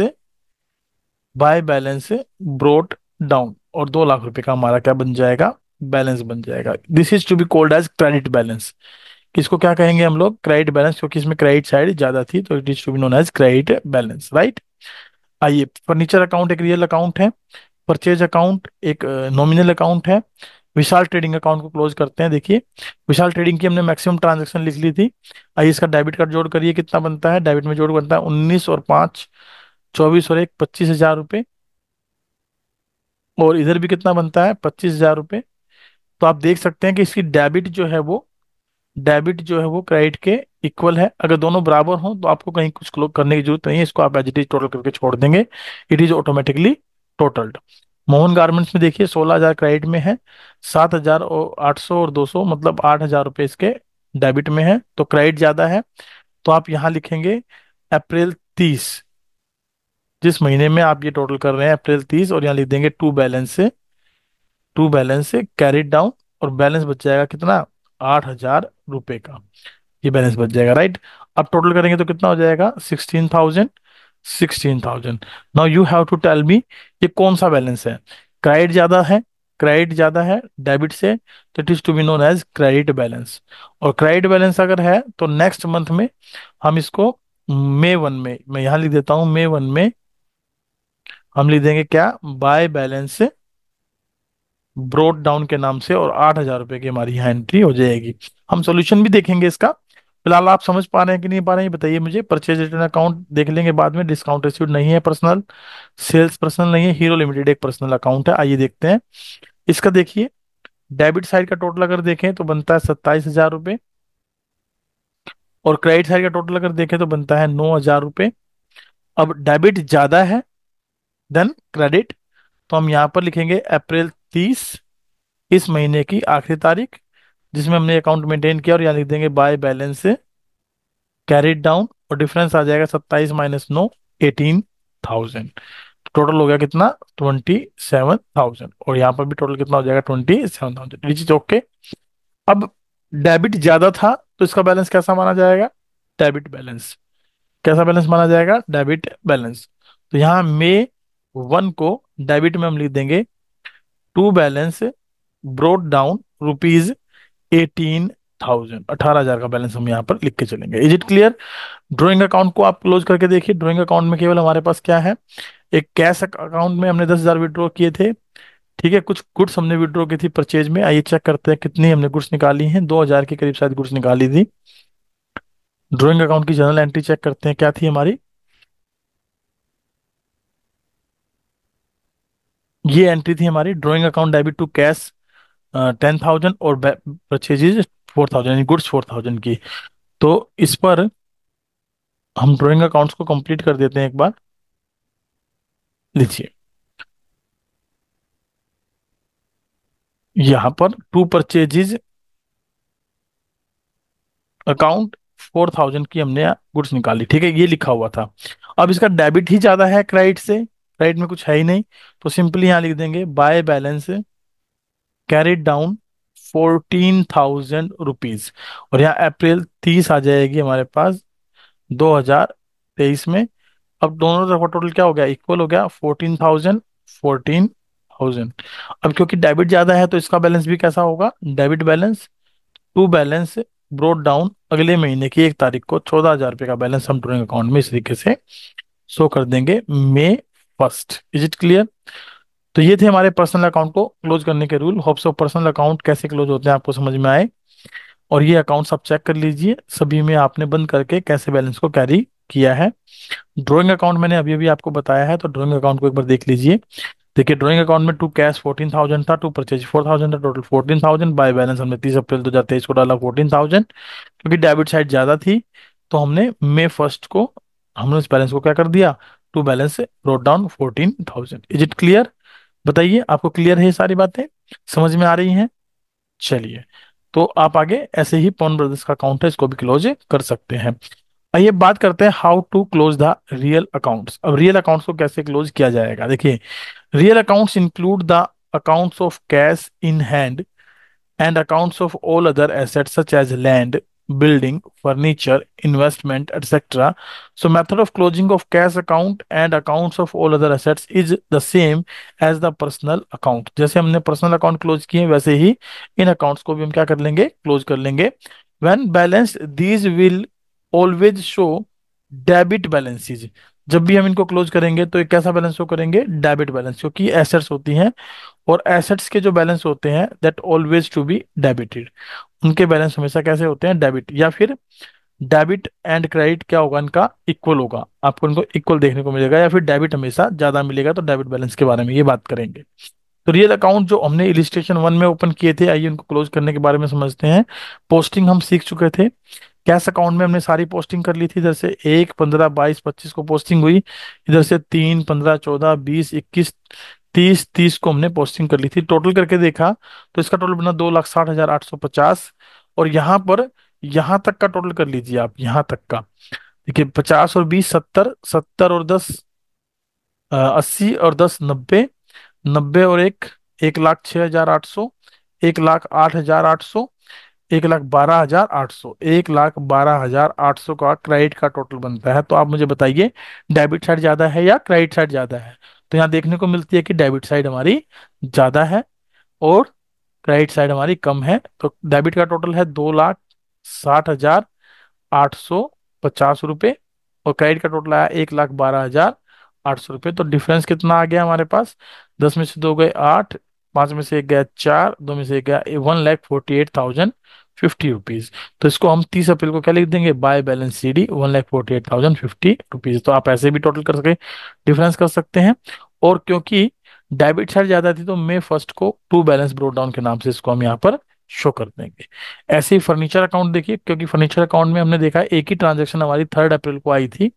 by balance brought down और दो लाख रुपए का हमारा क्या बन जाएगा बैलेंस बन जाएगा this is to be called as credit balance इसको क्या कहेंगे हम लोग क्रेडिट बैलेंस क्योंकि इसमें क्रेडिट साइड ज्यादा थी तो it is to be known as credit balance right आइए फर्नीचर अकाउंट एक रियल अकाउंट है परचेज अकाउंट एक नॉमिनल अकाउंट है विशाल ट्रेडिंग अकाउंट को क्लोज करते हैं देखिए विशाल ट्रेडिंग की हमने मैक्सिमम ट्रांजैक्शन लिख ली थी आइए इसका डेबिट कार्ड जोड़ करिए कितना बनता है डेबिट में जोड़ बनता है उन्नीस और पाँच चौबीस और एक पच्चीस हजार रुपए और इधर भी कितना बनता है पच्चीस हजार रुपये तो आप देख सकते हैं कि इसकी डेबिट जो है वो डेबिट जो है वो क्रेडिट के इक्वल है अगर दोनों बराबर हों तो आपको कहीं कुछ करने की जरूरत नहीं है इसको आप एज इट इज टोटल करके छोड़ देंगे it is automatically totalled Mohan garments में देखिए सोलह हजार क्रेडिट में है सात हजार और आठ सौ और दो सौ मतलब आठ हजार रुपए इसके डेबिट में है तो क्रेडिट ज्यादा है तो आप यहाँ लिखेंगे अप्रैल तीस जिस महीने में आप ये टोटल कर रहे हैं अप्रैल तीस और यहाँ लिख देंगे टू बैलेंस से टू बैलेंस से कैरिड डाउन और बैलेंस बच जाएगा कितना आठ हजार रुपए का ये बैलेंस बच जाएगा राइट अब टोटल करेंगे तो कितना हो जाएगा sixteen thousand sixteen thousand now you have to tell me ये कौन सा बैलेंस है क्रेडिट ज़्यादा है क्रेडिट ज़्यादा है डेबिट से तो it is to be known as credit balance और क्रेडिट बैलेंस अगर है तो नेक्स्ट मंथ में हम इसको मे वन में मैं यहां लिख देता हूं मे वन में हम लिख देंगे क्या बाय बैलेंस ब्रोड डाउन के नाम से और आठ हजार रुपए की हमारी यहाँ एंट्री हो जाएगी हम सोल्यूशन भी देखेंगे इसका फिलहाल आप समझ पा रहे हैं कि नहीं पा रहे हैं बताइए मुझे परचेज रिटर्न अकाउंट देख लेंगे बाद में डिस्काउंट रिसीव नहीं है पर्सनल सेल्स पर्सनल नहीं है हीरो लिमिटेड एक पर्सनल अकाउंट है आइए देखते हैं इसका देखिए डेबिट साइड का टोटल अगर देखें तो बनता है सत्ताईस हजार रुपए और क्रेडिट साइड का टोटल अगर देखें तो बनता है नौ हजार रुपए अब डेबिट ज़्यादा है देन क्रेडिट तो हम यहाँ पर लिखेंगे अप्रैल तीस इस महीने की आखिरी तारीख जिसमें हमने अकाउंट मेंटेन किया और यहाँ लिख देंगे बाय बैलेंस से कैरिड डाउन और डिफरेंस आ जाएगा सत्ताईस minus no eighteen thousand total हो गया कितना ट्वेंटी सेवन थाउजेंड और यहाँ पर भी टोटल कितना हो जाएगा twenty seven thousand which is okay अब डेबिट ज्यादा था तो इसका बैलेंस कैसा माना जाएगा डेबिट बैलेंस कैसा बैलेंस माना जाएगा डेबिट बैलेंस तो यहाँ मे वन को डेबिट में हम लिख देंगे to balance brought down rupees eighteen thousand अठारह हजार का बैलेंस हम यहाँ पर लिख के चलेंगे is it clear drawing account को आप क्लोज करके देखिए ड्रॉइंग अकाउंट में केवल हमारे पास क्या है एक कैश अकाउंट में हमने दस हजार विड्रॉ किए थे ठीक है कुछ गुड्स हमने विड्रॉ की थी परचेज में आइए चेक करते हैं कितनी हमने गुड्स निकाली हैं दो हजार के करीब शायद गुड्स निकाली थी ड्रॉइंग अकाउंट की जनरल एंट्री चेक करते हैं क्या थी हमारी ये एंट्री थी हमारी drawing account debit to cash ten thousand और purchases four thousand goods four thousand की तो इस पर हम ड्रॉइंग अकाउंट्स को कंप्लीट कर देते हैं एक बार लीजिए यहां पर to purchases account four thousand की हमने गुड्स निकाली ठीक है ये लिखा हुआ था अब इसका डेबिट ही ज्यादा है क्रेडिट से राइट में कुछ है ही नहीं तो सिंपली यहाँ लिख देंगे by balance carried down fourteen thousand rupees और यहाँ अप्रैल तीस आ जाएगी हमारे पास दो हजार तेईस में अब दोनों तरफ का टोटल क्या हो गया इक्वल हो गया फोर्टीन थाउजेंड फोर्टीन थाउजेंड अब क्योंकि डेबिट ज्यादा है तो इसका बैलेंस भी कैसा होगा debit balance to balance brought down अगले महीने की एक तारीख को चौदह हजार रुपये का बैलेंस हम टूरिंग अकाउंट में इस तरीके से शो कर देंगे May first is it clear तो ये थे हमारे पर्सनल अकाउंट को क्लोज करने के रूल होप्स ऑफ पर्सनल अकाउंट कैसे क्लोज होते हैं आपको समझ में आए और ये अकाउंट्स आप चेक कर लीजिए सभी में आपने बंद करके कैसे बैलेंस को कैरी किया है ड्रॉइंग अकाउंट मैंने अभी अभी आपको बताया है तो ड्रॉइंग अकाउंट को एक बार देख लीजिए देखिए ड्रॉइंग अकाउंट में टू कैश फोर्टीन थाउजेंड था टू परचेज फोर थाउजेंड था total fourteen thousand by balance हमने तीस अप्रैल दो हजार तेईस को डाला फोर्टीन थाउजेंड क्योंकि डेबिट साइड ज्यादा थी तो हमने मे फर्स्ट को हमने उस बैलेंस को क्या कर दिया टू बैलेंस से brought down fourteen thousand is it clear बताइए आपको क्लियर है सारी बातें समझ में आ रही हैं चलिए तो आप आगे ऐसे ही पवन ब्रदर्स का अकाउंट है इसको भी क्लोज कर सकते हैं आइए बात करते हैं how to close the real accounts अब रियल अकाउंट्स को कैसे क्लोज किया जाएगा देखिए real accounts include the accounts of cash in hand and accounts of all other assets such as land building, furniture, investment, etc. So method of closing of cash account and accounts of all other assets is the same as the personal account. jaise humne personal account close kiye waise hi in accounts ko bhi hum kya kar lenge close kar lenge when balanced these will always show debit balances जब भी हम इनको close करेंगे तो एक कैसा balance show करेंगे debit balance क्योंकि एसेट्स होती हैं और एसेट्स के जो बैलेंस होते हैं that always to be debited उनके बैलेंस हमेशा कैसे होते हैं डेबिट या फिर डेबिट एंड क्रेडिट क्या होगा इनका इक्वल होगा आपको इनको इक्वल देखने को मिलेगा या फिर डेबिट हमेशा ज्यादा मिलेगा तो डेबिट बैलेंस के बारे में ये बात करेंगे तो रियल अकाउंट जो हमने इलिस्ट्रेशन वन में ओपन किए थे आइए उनको क्लोज करने के बारे में समझते हैं पोस्टिंग हम सीख चुके थे कैश अकाउंट में हमने सारी पोस्टिंग कर ली थी इधर से एक पंद्रह बाईस पच्चीस को पोस्टिंग हुई इधर से तीन पंद्रह चौदह बीस इक्कीस तीस तीस को हमने पोस्टिंग कर ली थी टोटल करके देखा तो इसका टोटल बना दो लाख साठ हजार आठ सौ पचास और यहाँ पर यहाँ तक का टोटल कर लीजिए आप यहाँ तक का देखिए पचास और बीस सत्तर सत्तर और दस अस्सी और दस नब्बे नब्बे और एक एक लाख छः हजार आठ सौ एक लाख आठ हजार आठ सौ एक लाख बारह हजार आठ सौ एक लाख बारह हजार आठ सौ का क्रेडिट का टोटल बनता है तो आप मुझे बताइए डेबिट साइड ज्यादा है या क्रेडिट साइड ज्यादा है तो यहाँ देखने को मिलती है कि डेबिट साइड हमारी ज्यादा है और क्रेडिट साइड हमारी कम है तो डेबिट का टोटल है दो लाख साठ हजार आठ सौ पचास रुपये और क्रेडिट का टोटल आया एक लाख बारह हजार आठ सौ रुपये तो डिफरेंस कितना आ गया हमारे पास दस में से दो गए आठ पांच में से एक गया चार दो में से एक गया one lakh forty eight thousand fifty rupees तो इसको हम तीस अप्रैल को क्या लिख देंगे by balance C D one lakh forty eight thousand fifty rupees तो आप ऐसे भी टोटल कर सके डिफरेंस कर सकते हैं और क्योंकि डेबिट साइड ज्यादा थी तो मे फर्स्ट को टू बैलेंस ब्रोड डाउन के नाम से इसको हम यहाँ पर शो कर देंगे ऐसे ही फर्नीचर अकाउंट देखिए क्योंकि फर्नीचर अकाउंट में हमने देखा एक ही ट्रांजेक्शन हमारी थर्ड अप्रैल को आई थी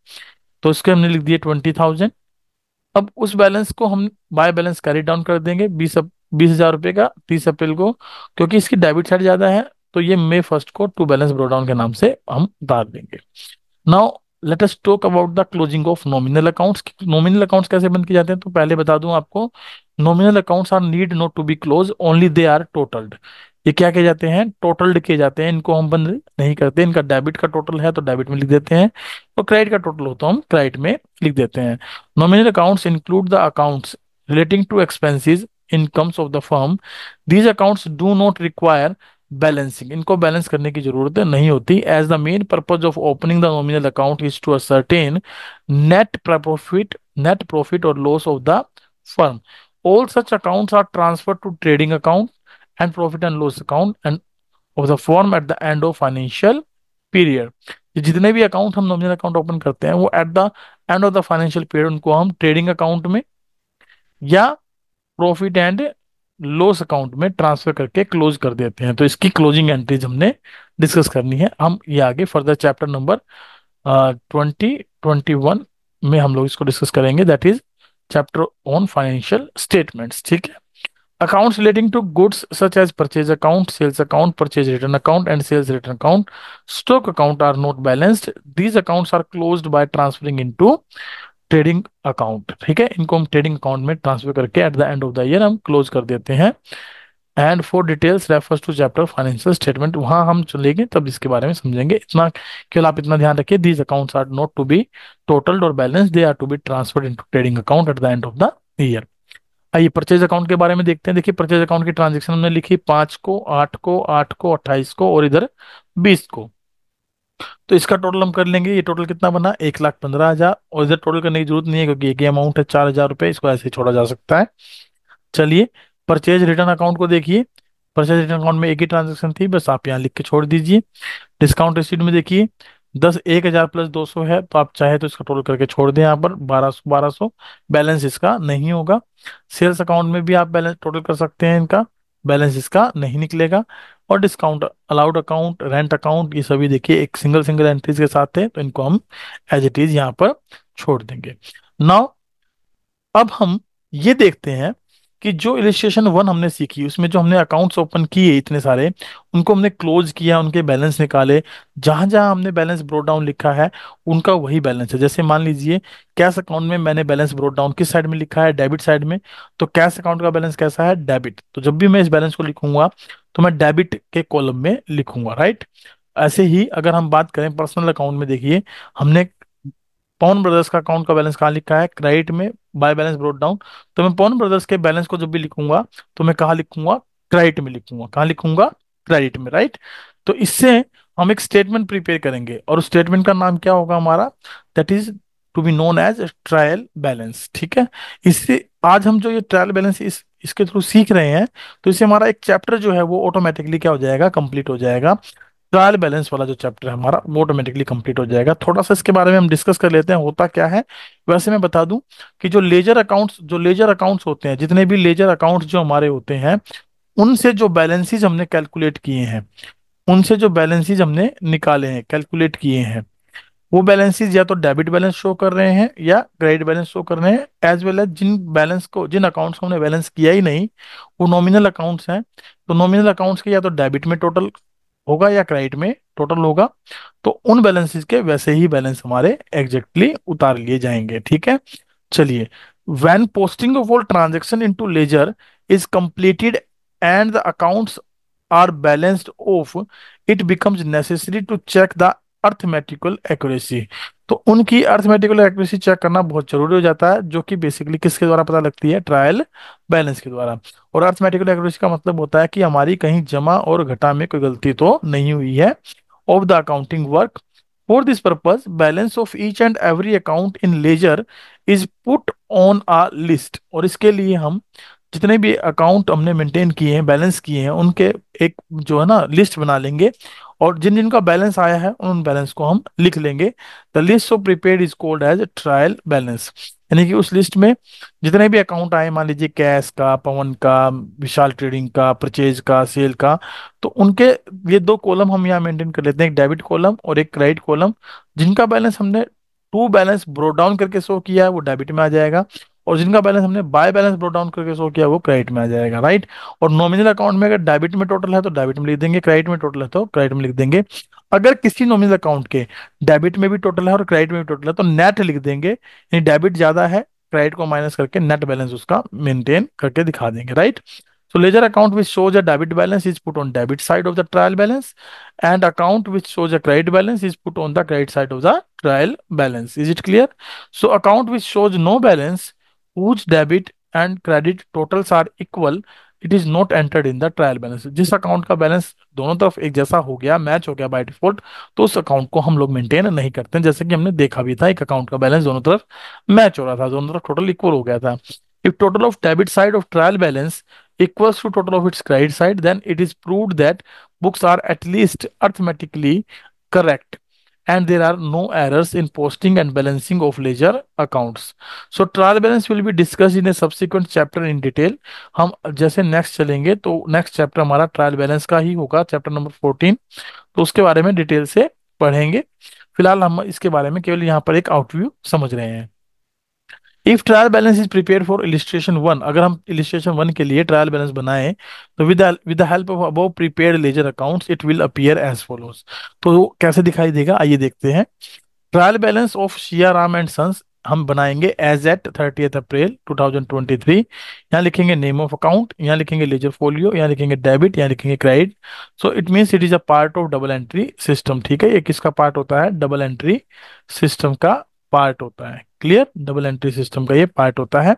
तो उसके हमने लिख दिए ट्वेंटी थाउजेंड अब उस बैलेंस को हम बाय बैलेंस कैरी डाउन कर देंगे बीस बीस हजार रुपए का तीस अप्रैल को क्योंकि इसकी डेबिट साइड ज्यादा है तो ये मे फर्स्ट को टू बैलेंस ब्रोडाउन के नाम से हम उतार देंगे now let us talk about the closing of nominal accounts nominal accounts कैसे बंद किए जाते हैं तो पहले बता दूं आपको nominal accounts are need not to be close only they are totalled ये क्या किए जाते हैं टोटल्ड किए जाते हैं इनको हम बंद नहीं करते इनका डेबिट का टोटल है तो डेबिट में लिख देते हैं और क्रेडिट का टोटल हो तो हम क्रेडिट में लिख देते हैं nominal accounts include the accounts relating to expenses incomes of the firm these accounts do not require balancing इनको बैलेंस करने की जरूरत नहीं होती as the main purpose of opening the nominal account is to ascertain net profit net profit और loss of the firm all such accounts are transfer to trading account and profit and loss account end of the firm at the end of financial period जितने भी account हम nominal account open करते हैं वो at the end of the financial period उनको हम trading account में या प्रॉफिट एंड लॉस अकाउंट में ट्रांसफर करके क्लोज कर देते हैं तो इसकी क्लोजिंग एंट्रीज हमने डिस्कस करनी है हम ये आगे further chapter number twenty twenty one में हम लोग इसको डिस्कस करेंगे that is chapter on financial statements ठीक है accounts relating to goods such as purchase account sales account purchase return account and sales return account stock account are not balanced these accounts are closed by transferring into trading account ठीक है इनको हम trading account में transfer करके at the end of the year हम close कर देते हैं and for details refers to chapter financial statement वहां हम चलेंगे तब इसके बारे में समझेंगे इतना केवल आप इतना ध्यान रखिए these accounts are not to be total और balance they are to be transferred into trading account at the end of the year आइए परचेज अकाउंट के बारे में देखते हैं देखिए परचेज अकाउंट की ट्रांजेक्शन हमने लिखी पांच को आठ को आठ को अट्ठाईस को और इधर बीस को तो इसका टोटल हम कर लेंगे ये टोटल कितना बना एक लाख पंद्रह हजार और इधर टोटल करने की जरूरत नहीं है क्योंकि एक ही अमाउंट है चार हजार रुपये इसको ऐसे छोड़ा जा सकता है चलिए परचेज रिटर्न अकाउंट को देखिए परचेज रिटर्न अकाउंट में एक ही ट्रांजेक्शन थी बस आप यहाँ लिख के छोड़ दीजिए डिस्काउंट रिसीट में देखिए दस एक हजार प्लस दो सौ है तो आप चाहे तो इसका टोटल करके छोड़ दें यहाँ पर बारह सौ बारह सौ बैलेंस इसका नहीं होगा सेल्स अकाउंट में भी आप बैलेंस टोटल कर सकते हैं इनका बैलेंस इसका नहीं निकलेगा और discount allowed account rent account ये सभी देखिए एक सिंगल सिंगल एंट्रीज के साथ है तो इनको हम एज इट इज यहाँ पर छोड़ देंगे नाउ अब हम ये देखते हैं कि जो इलिस्ट्रेशन वन हमने सीखी उसमें जो हमने अकाउंट्स ओपन किए इतने सारे उनको हमने क्लोज किया उनके बैलेंस निकाले जहां जहां हमने बैलेंस ब्रोड डाउन लिखा है उनका वही बैलेंस है जैसे मान लीजिए कैश अकाउंट में मैंने बैलेंस ब्रोड डाउन किस साइड में लिखा है डेबिट साइड में तो कैश अकाउंट का बैलेंस कैसा है डेबिट तो जब भी मैं इस बैलेंस को लिखूंगा तो मैं डेबिट के कॉलम में लिखूंगा राइट ऐसे ही अगर हम बात करें पर्सनल अकाउंट में देखिए हमने पवन ब्रदर्स का अकाउंट का बैलेंस कहाँ लिखा है क्रेडिट में बाय बैलेंस ब्रोड डाउन तो मैं पवन ब्रदर्स के बैलेंस को जब भी लिखूंगा तो मैं कहा लिखूंगा क्रेडिट में लिखूंगा कहा लिखूंगा क्रेडिट में राइट तो इससे हम एक स्टेटमेंट प्रिपेयर करेंगे और उस स्टेटमेंट का नाम क्या होगा हमारा that is to be known as trial balance ठीक है इससे आज हम जो ये ट्रायल बैलेंस इस इसके थ्रू सीख रहे हैं तो इससे हमारा एक चैप्टर जो है वो ऑटोमेटिकली क्या हो जाएगा कंप्लीट हो जाएगा ट्रायल बैलेंस वाला जो चैप्टर है हमारा वो ऑटोमेटिकली कंप्लीट हो जाएगा थोड़ा सा इसके बारे में हम डिस्कस कर लेते हैं होता क्या है वैसे मैं बता दूं कि जो लेजर अकाउंट्स जो लेजर अकाउंट्स होते हैं जितने भी लेजर अकाउंट्स जो हमारे होते हैं उनसे जो बैलेंसेज हमने कैलकुलेट किए हैं उनसे जो बैलेंसेज हमने निकाले हैं कैलकुलेट किए हैं वो बैलेंसेज या तो डेबिट बैलेंस शो कर रहे हैं या क्रेडिट बैलेंस शो कर रहे हैं एज वेल एज जिन बैलेंस को जिन अकाउंट्स को हमने बैलेंस किया ही नहीं वो नॉमिनल अकाउंट्स हैं तो नॉमिनल अकाउंट्स के या तो डेबिट में टोटल होगा या क्रेडिट में टोटल होगा तो उन बैलेंसेज के वैसे ही बैलेंस हमारे एग्जैक्टली उतार लिए जाएंगे ठीक है चलिए when posting of all transaction into ledger is completed and the accounts are balanced off it becomes necessary to check the arithmetical accuracy तो उनकी अर्थमेटिकल एक्यूरेसी चेक करना बहुत जरूरी हो जाता है जो कि बेसिकली किसके द्वारा पता लगती है ट्रायल बैलेंस के द्वारा और अर्थमेटिकल एक्यूरेसी का मतलब होता है कि हमारी कहीं जमा और घटा में कोई गलती तो नहीं हुई है of the accounting work for this purpose balance of each and every account in ledger is put on a list और इसके लिए हम जितने भी अकाउंट हमने मेंटेन किए हैं बैलेंस किए हैं उनके एक जो है ना लिस्ट बना लेंगे और जिन जिनका बैलेंस आया है उन बैलेंस को हम लिख लेंगे the list of prepared is called as trial balance यानी कि उस लिस्ट में जितने भी अकाउंट आए मान लीजिए कैश का पवन का विशाल ट्रेडिंग का परचेज का सेल का तो उनके ये दो कॉलम हम यहाँ मेंटेन कर लेते हैं एक डेबिट कॉलम और एक क्रेडिट कॉलम जिनका बैलेंस हमने टू बैलेंस ब्रो डाउन करके शो किया है वो डेबिट में आ जाएगा और जिनका बैलेंस हमने बाय बैलेंस ब्रो डाउन करके शो किया वो क्रेडिट में आ जाएगा राइट और नॉमिनल अकाउंट में अगर डेबिट में टोटल है तो डेबिट में लिख देंगे क्रेडिट में टोटल है तो क्रेडिट में लिख देंगे अगर किसी नॉमिनल अकाउंट के डेबिट में भी टोटल है और क्रेडिट में भी टोटल है तो नेट लिख देंगे यानी डेबिट ज्यादा है क्रेडिट को माइनस करके नेट बैलेंस उसका मेंटेन करके दिखा देंगे right so ledger account which shows a debit balance is put on debit side of the trial balance and account which shows a credit balance is put on the credit side of the trial balance is it clear so account which shows no balance whose debit and credit totals are equal it is not entered in the trial balance जिस account का balance दोनों तरफ एक जैसा हो गया match हो गया बाय डिफॉल्ट तो उस अकाउंट को हम लोग मेंटेन नहीं करते हैं जैसे कि हमने देखा भी था एक अकाउंट का बैलेंस दोनों तरफ मैच हो रहा था दोनों तरफ टोटल इक्वल हो गया था if total of debit side of trial balance equals to total of its credit side then it is proved that books are at least arithmetically correct and there are no errors in posting and balancing of ledger accounts. So trial balance will be discussed in a subsequent chapter in detail. हम जैसे next चलेंगे तो next chapter हमारा trial balance का ही होगा chapter number 14 तो उसके बारे में detail से पढ़ेंगे फिलहाल हम इसके बारे में केवल यहाँ पर एक outview समझ रहे हैं if trial balance is prepare for illustration one अगर हम इलिस्ट्रेशन वन के लिए ट्रायल बैलेंस बनाए तो with with help of above prepare ledger account it will appear as follows तो कैसे दिखाई देगा आइए देखते हैं trial balance of Siya Ram and sons हम बनाएंगे एज एट थर्टी अप्रैल 2023 यहाँ लिखेंगे नेम ऑफ अकाउंट यहाँ लिखेंगे लेजर फोलियो यहाँ लिखेंगे डेबिट यहाँ लिखेंगे credit so it means it is a part of double entry system ठीक है ये किसका पार्ट होता है डबल एंट्री सिस्टम का पार्ट होता है क्लियर डबल एंट्री सिस्टम का ये पार्ट होता है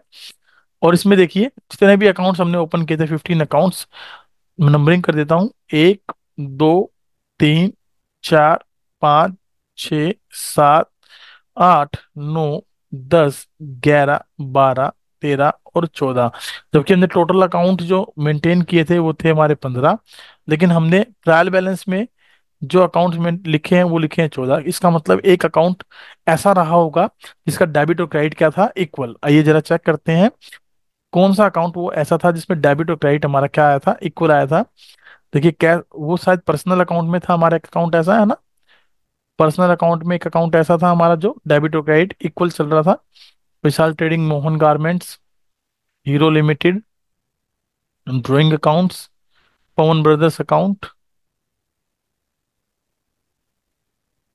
और इसमें देखिए जितने भी अकाउंट्स हमने ओपन किए थे फिफ्टीन अकाउंट्स नंबरिंग कर देता हूँ एक दो तीन चार पाँच छ सात आठ नौ दस ग्यारह बारह तेरह और चौदह जबकि हमने टोटल अकाउंट जो मेंटेन किए थे वो थे हमारे पंद्रह लेकिन हमने ट्रायल बैलेंस में जो अकाउंट में लिखे हैं वो लिखे हैं चौदह इसका मतलब एक अकाउंट ऐसा रहा होगा जिसका डेबिट और क्रेडिट क्या था इक्वल आइए जरा चेक करते हैं कौन सा अकाउंट वो ऐसा था जिसमें डेबिट और क्रेडिट हमारा क्या आया था इक्वल आया था देखिए क्या वो शायद पर्सनल अकाउंट में था हमारा एक अकाउंट ऐसा है ना पर्सनल अकाउंट में एक अकाउंट ऐसा था हमारा जो डेबिट और क्रेडिट इक्वल चल रहा था Vishal trading Mohan garments Hero limited drawing accounts Pawan brothers account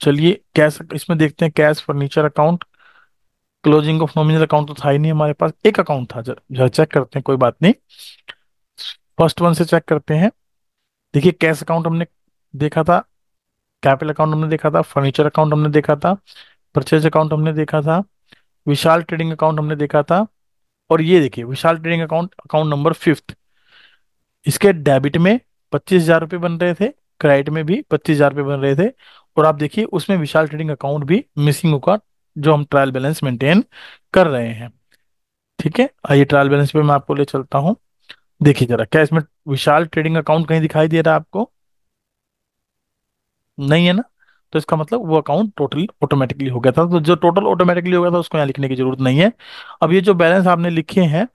चलिए कैश इसमें देखते हैं cash furniture account closing of nominal account तो था ही नहीं हमारे पास एक अकाउंट था जो चेक करते हैं कोई बात नहीं फर्स्ट वन से चेक करते हैं देखिए कैश अकाउंट हमने देखा था कैपिटल अकाउंट हमने देखा था फर्नीचर अकाउंट हमने देखा था परचेज अकाउंट हमने देखा था विशाल ट्रेडिंग अकाउंट हमने देखा था और ये देखिए Vishal trading account account number fifth इसके डेबिट में पच्चीस हजार रुपये बन रहे थे क्रेडिट में भी पच्चीस हजार रुपए बन रहे थे और आप देखिए उसमें विशाल ट्रेडिंग अकाउंट भी मिसिंग होगा जो हम ट्रायल बैलेंस मेंटेन कर रहे हैं ठीक है आइए ट्रायल बैलेंस पे मैं आपको ले चलता हूं देखिए जरा क्या इसमें विशाल ट्रेडिंग अकाउंट कहीं दिखाई दे रहा है आपको नहीं है ना तो इसका मतलब वो अकाउंट टोटल ऑटोमेटिकली हो गया था तो जो टोटल ऑटोमेटिकली हो गया था उसको यहाँ लिखने की जरूरत नहीं है अब ये जो बैलेंस आपने लिखे हैं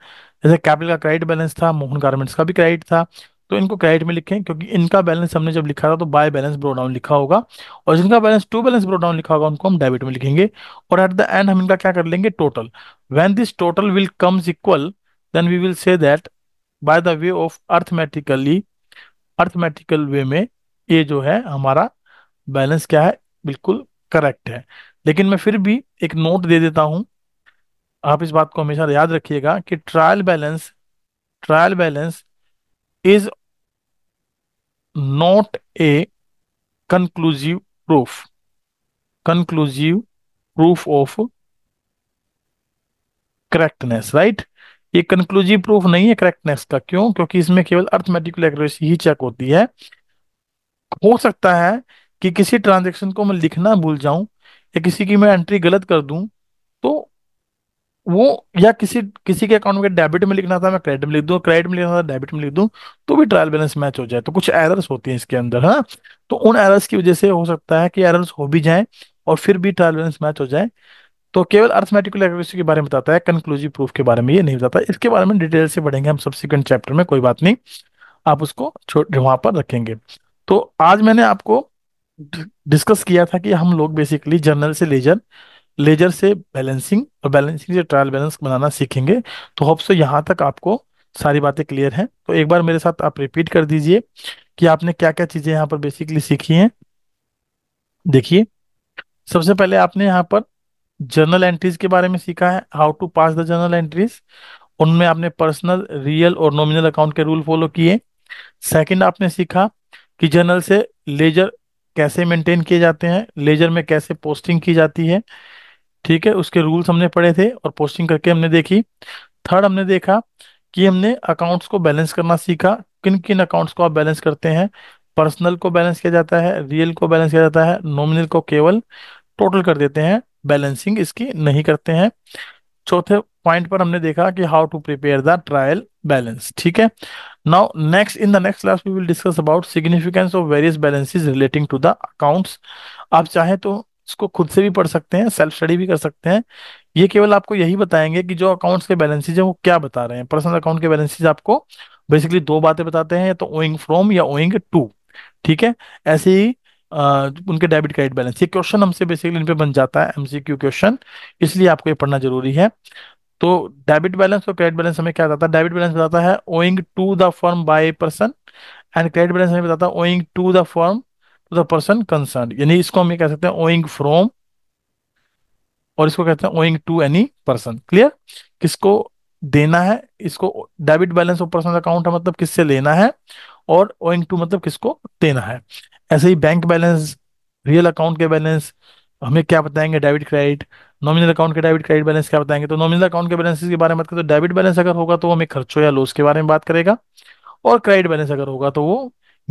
जैसे कैपिटल का क्रेडिट बैलेंस था मोहन गारमेंट्स का भी क्रेडिट था तो इनको क्रेडिट में लिखें क्योंकि इनका बैलेंस हमने जब लिखा था तो बाय बैलेंस ब्रोडाउन लिखा होगा और जिनका बैलेंस टू बैलेंस ब्रोडाउन लिखा होगा उनको हम डेबिट में लिखेंगे और एट द एंड हम इनका क्या कर लेंगे total when this total will comes equal then we will say that by the way of arithmetically arithmetical way में ये जो है हमारा बैलेंस क्या है बिल्कुल करेक्ट है लेकिन मैं फिर भी एक नोट दे देता हूं आप इस बात को हमेशा याद रखिएगा कि trial balance trial balance is not a conclusive proof conclusive proof of correctness right right? ये कंक्लूजिव प्रूफ नहीं है करेक्टनेस का क्यों क्योंकि इसमें केवल अर्थमेटिकल एक्यूरेसी ही चेक होती है हो सकता है कि किसी ट्रांजेक्शन को मैं लिखना भूल जाऊं या किसी की मैं एंट्री गलत कर दूं तो वो या किसी किसी के अकाउंट में डेबिट में लिखना था मैं क्रेडिट में लिख दू क्रेडिट में लिखना था डेबिट में लिख दू तो भी ट्रायल बैलेंस मैच हो जाए तो कुछ एरर्स होती हैं इसके अंदर हाँ तो उन एरर्स की वजह से हो सकता है कि एरर्स हो भी जाएं और फिर भी ट्रायल बैलेंस मैच हो जाए तो केवल अर्थमेटिकल एक्यूरेसी के बारे में बताता है कंक्लूसिव प्रूफ के बारे में ये नहीं बताता इसके बारे में डिटेल से पढ़ेंगे हम सब्सिक्वेंट चैप्टर में कोई बात नहीं आप उसको वहां पर रखेंगे तो आज मैंने आपको डिस्कस किया था कि हम लोग बेसिकली जर्नल से लेजर लेजर से बैलेंसिंग और बैलेंसिंग से ट्रायल बैलेंस बनाना सीखेंगे तो होप सो यहाँ तक आपको सारी बातें क्लियर हैं तो एक बार मेरे साथ आप रिपीट कर दीजिए कि आपने क्या क्या चीज़ें यहाँ पर बेसिकली सीखी हैं देखिए सबसे पहले आपने यहाँ पर जर्नल एंट्रीज के बारे में सीखा है how to pass the journal entries उनमें आपने पर्सनल रियल और नॉमिनल अकाउंट के रूल फॉलो किए सेकेंड आपने सीखा कि जर्नल से लेजर कैसे मेंटेन किए जाते हैं लेजर में कैसे पोस्टिंग की जाती है ठीक है उसके रूल्स हमने पढ़े थे और पोस्टिंग करके हमने देखी थर्ड हमने देखा कि हमने अकाउंट्स को बैलेंस करना सीखा किन किन अकाउंट्स को आप बैलेंस करते हैं पर्सनल को बैलेंस किया जाता है रियल को बैलेंस किया जाता है नॉमिनल को केवल टोटल कर देते हैं बैलेंसिंग इसकी नहीं करते हैं चौथे पॉइंट पर हमने देखा कि how to prepare the trial balance ठीक है now next in the next class we will discuss about significance of various balances relating to the accounts आप चाहे तो इसको खुद से भी पढ़ सकते हैं सेल्फ स्टडी भी कर सकते हैं ये केवल आपको यही बताएंगे कि जो अकाउंट्स के बैलेंसेज हैं वो क्या बता रहे हैं पर्सनल अकाउंट के बैलेंसेज आपको बेसिकली दो बातें बताते हैं तो ओइंग फ्रॉम या ओइंग टू ठीक है ऐसे ही आ, उनके डेबिट क्रेडिट बैलेंस ये क्वेश्चन हमसे बेसिकली इन पे बन जाता है एमसीक्यू क्वेश्चन इसलिए आपको ये पढ़ना जरूरी है तो डेबिट बैलेंस और क्रेडिट बैलेंस हमें क्या बताता है डेबिट बैलेंस बताता है owing to the firm by person and credit balance हमें बताता है owing to the firm to the person concern यानी इसको हम ये कह सकते हैं ओइंग फ्रॉम और इसको कहते हैं owing to any person clear किसको देना है इसको debit balance of personal account है मतलब किससे लेना है और ओइंग टू मतलब किसको देना है ऐसे ही बैंक बैलेंस रियल अकाउंट के बैलेंस हमें क्या बताएंगे डेबिट क्रेडिट नॉमिनल अकाउंट के डेबिट क्रेडिट बैलेंस क्या बताएंगे तो नॉमिनल अकाउंट के बैलेंस के बारे में बात करें तो डेबिट बैलेंस अगर होगा तो हमें खर्चों या लॉस के बारे में बात करेगा और क्रेडिट बैलेंस अगर होगा तो वो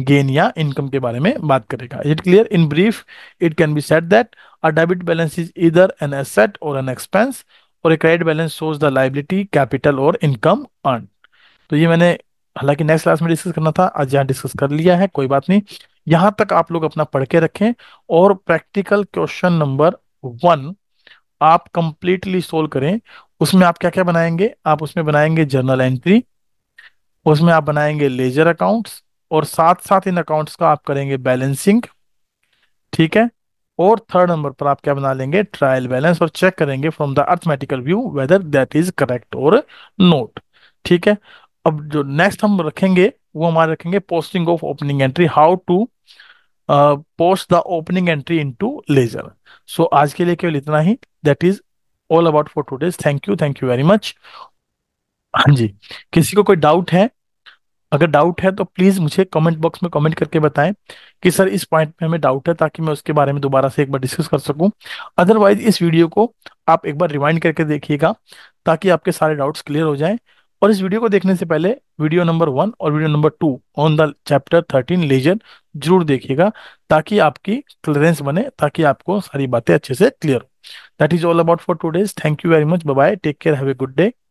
गेन या इनकम के बारे में बात करेगा it clear in brief it can be set that a debit balance is either an asset और एन एक्सपेंस और a credit balance shows the liability capital और इनकम अर्न तो ये मैंने हालांकि नेक्स्ट क्लास में डिस्कस करना था आज यहाँ डिस्कस कर लिया है कोई बात नहीं यहां तक आप लोग अपना पढ़ के रखें और प्रैक्टिकल क्वेश्चन नंबर वन आप कंप्लीटली सोल्व करें उसमें आप क्या क्या बनाएंगे आप उसमें बनाएंगे जर्नल एंट्री उसमें आप बनाएंगे लेजर अकाउंट्स और साथ साथ इन अकाउंट्स का आप करेंगे बैलेंसिंग ठीक है और थर्ड नंबर पर आप क्या बना लेंगे ट्रायल बैलेंस और चेक करेंगे from the arithmetical view whether that is correct और नोट ठीक है अब जो नेक्स्ट हम रखेंगे वो हमारे रखेंगे posting of opening entry how to post the opening entry into ledger so आज के लिए केवल इतना ही that is all about for today's thank you thank you very much हाँ जी किसी को कोई डाउट है अगर डाउट है तो प्लीज मुझे कमेंट बॉक्स में कमेंट करके बताएं कि सर इस पॉइंट में हमें डाउट है ताकि मैं उसके बारे में दोबारा से एक बार डिस्कस कर सकूं अदरवाइज इस वीडियो को आप एक बार रिवाइंड करके देखिएगा ताकि आपके सारे डाउट्स क्लियर हो जाएं और इस वीडियो को देखने से पहले वीडियो नंबर वन और video number two on the chapter thirteen ledger जरूर देखिएगा ताकि आपकी क्लियरेंस बने ताकि आपको सारी बातें अच्छे से क्लियर हो that is all about for today's thank you very much bye take care have a good day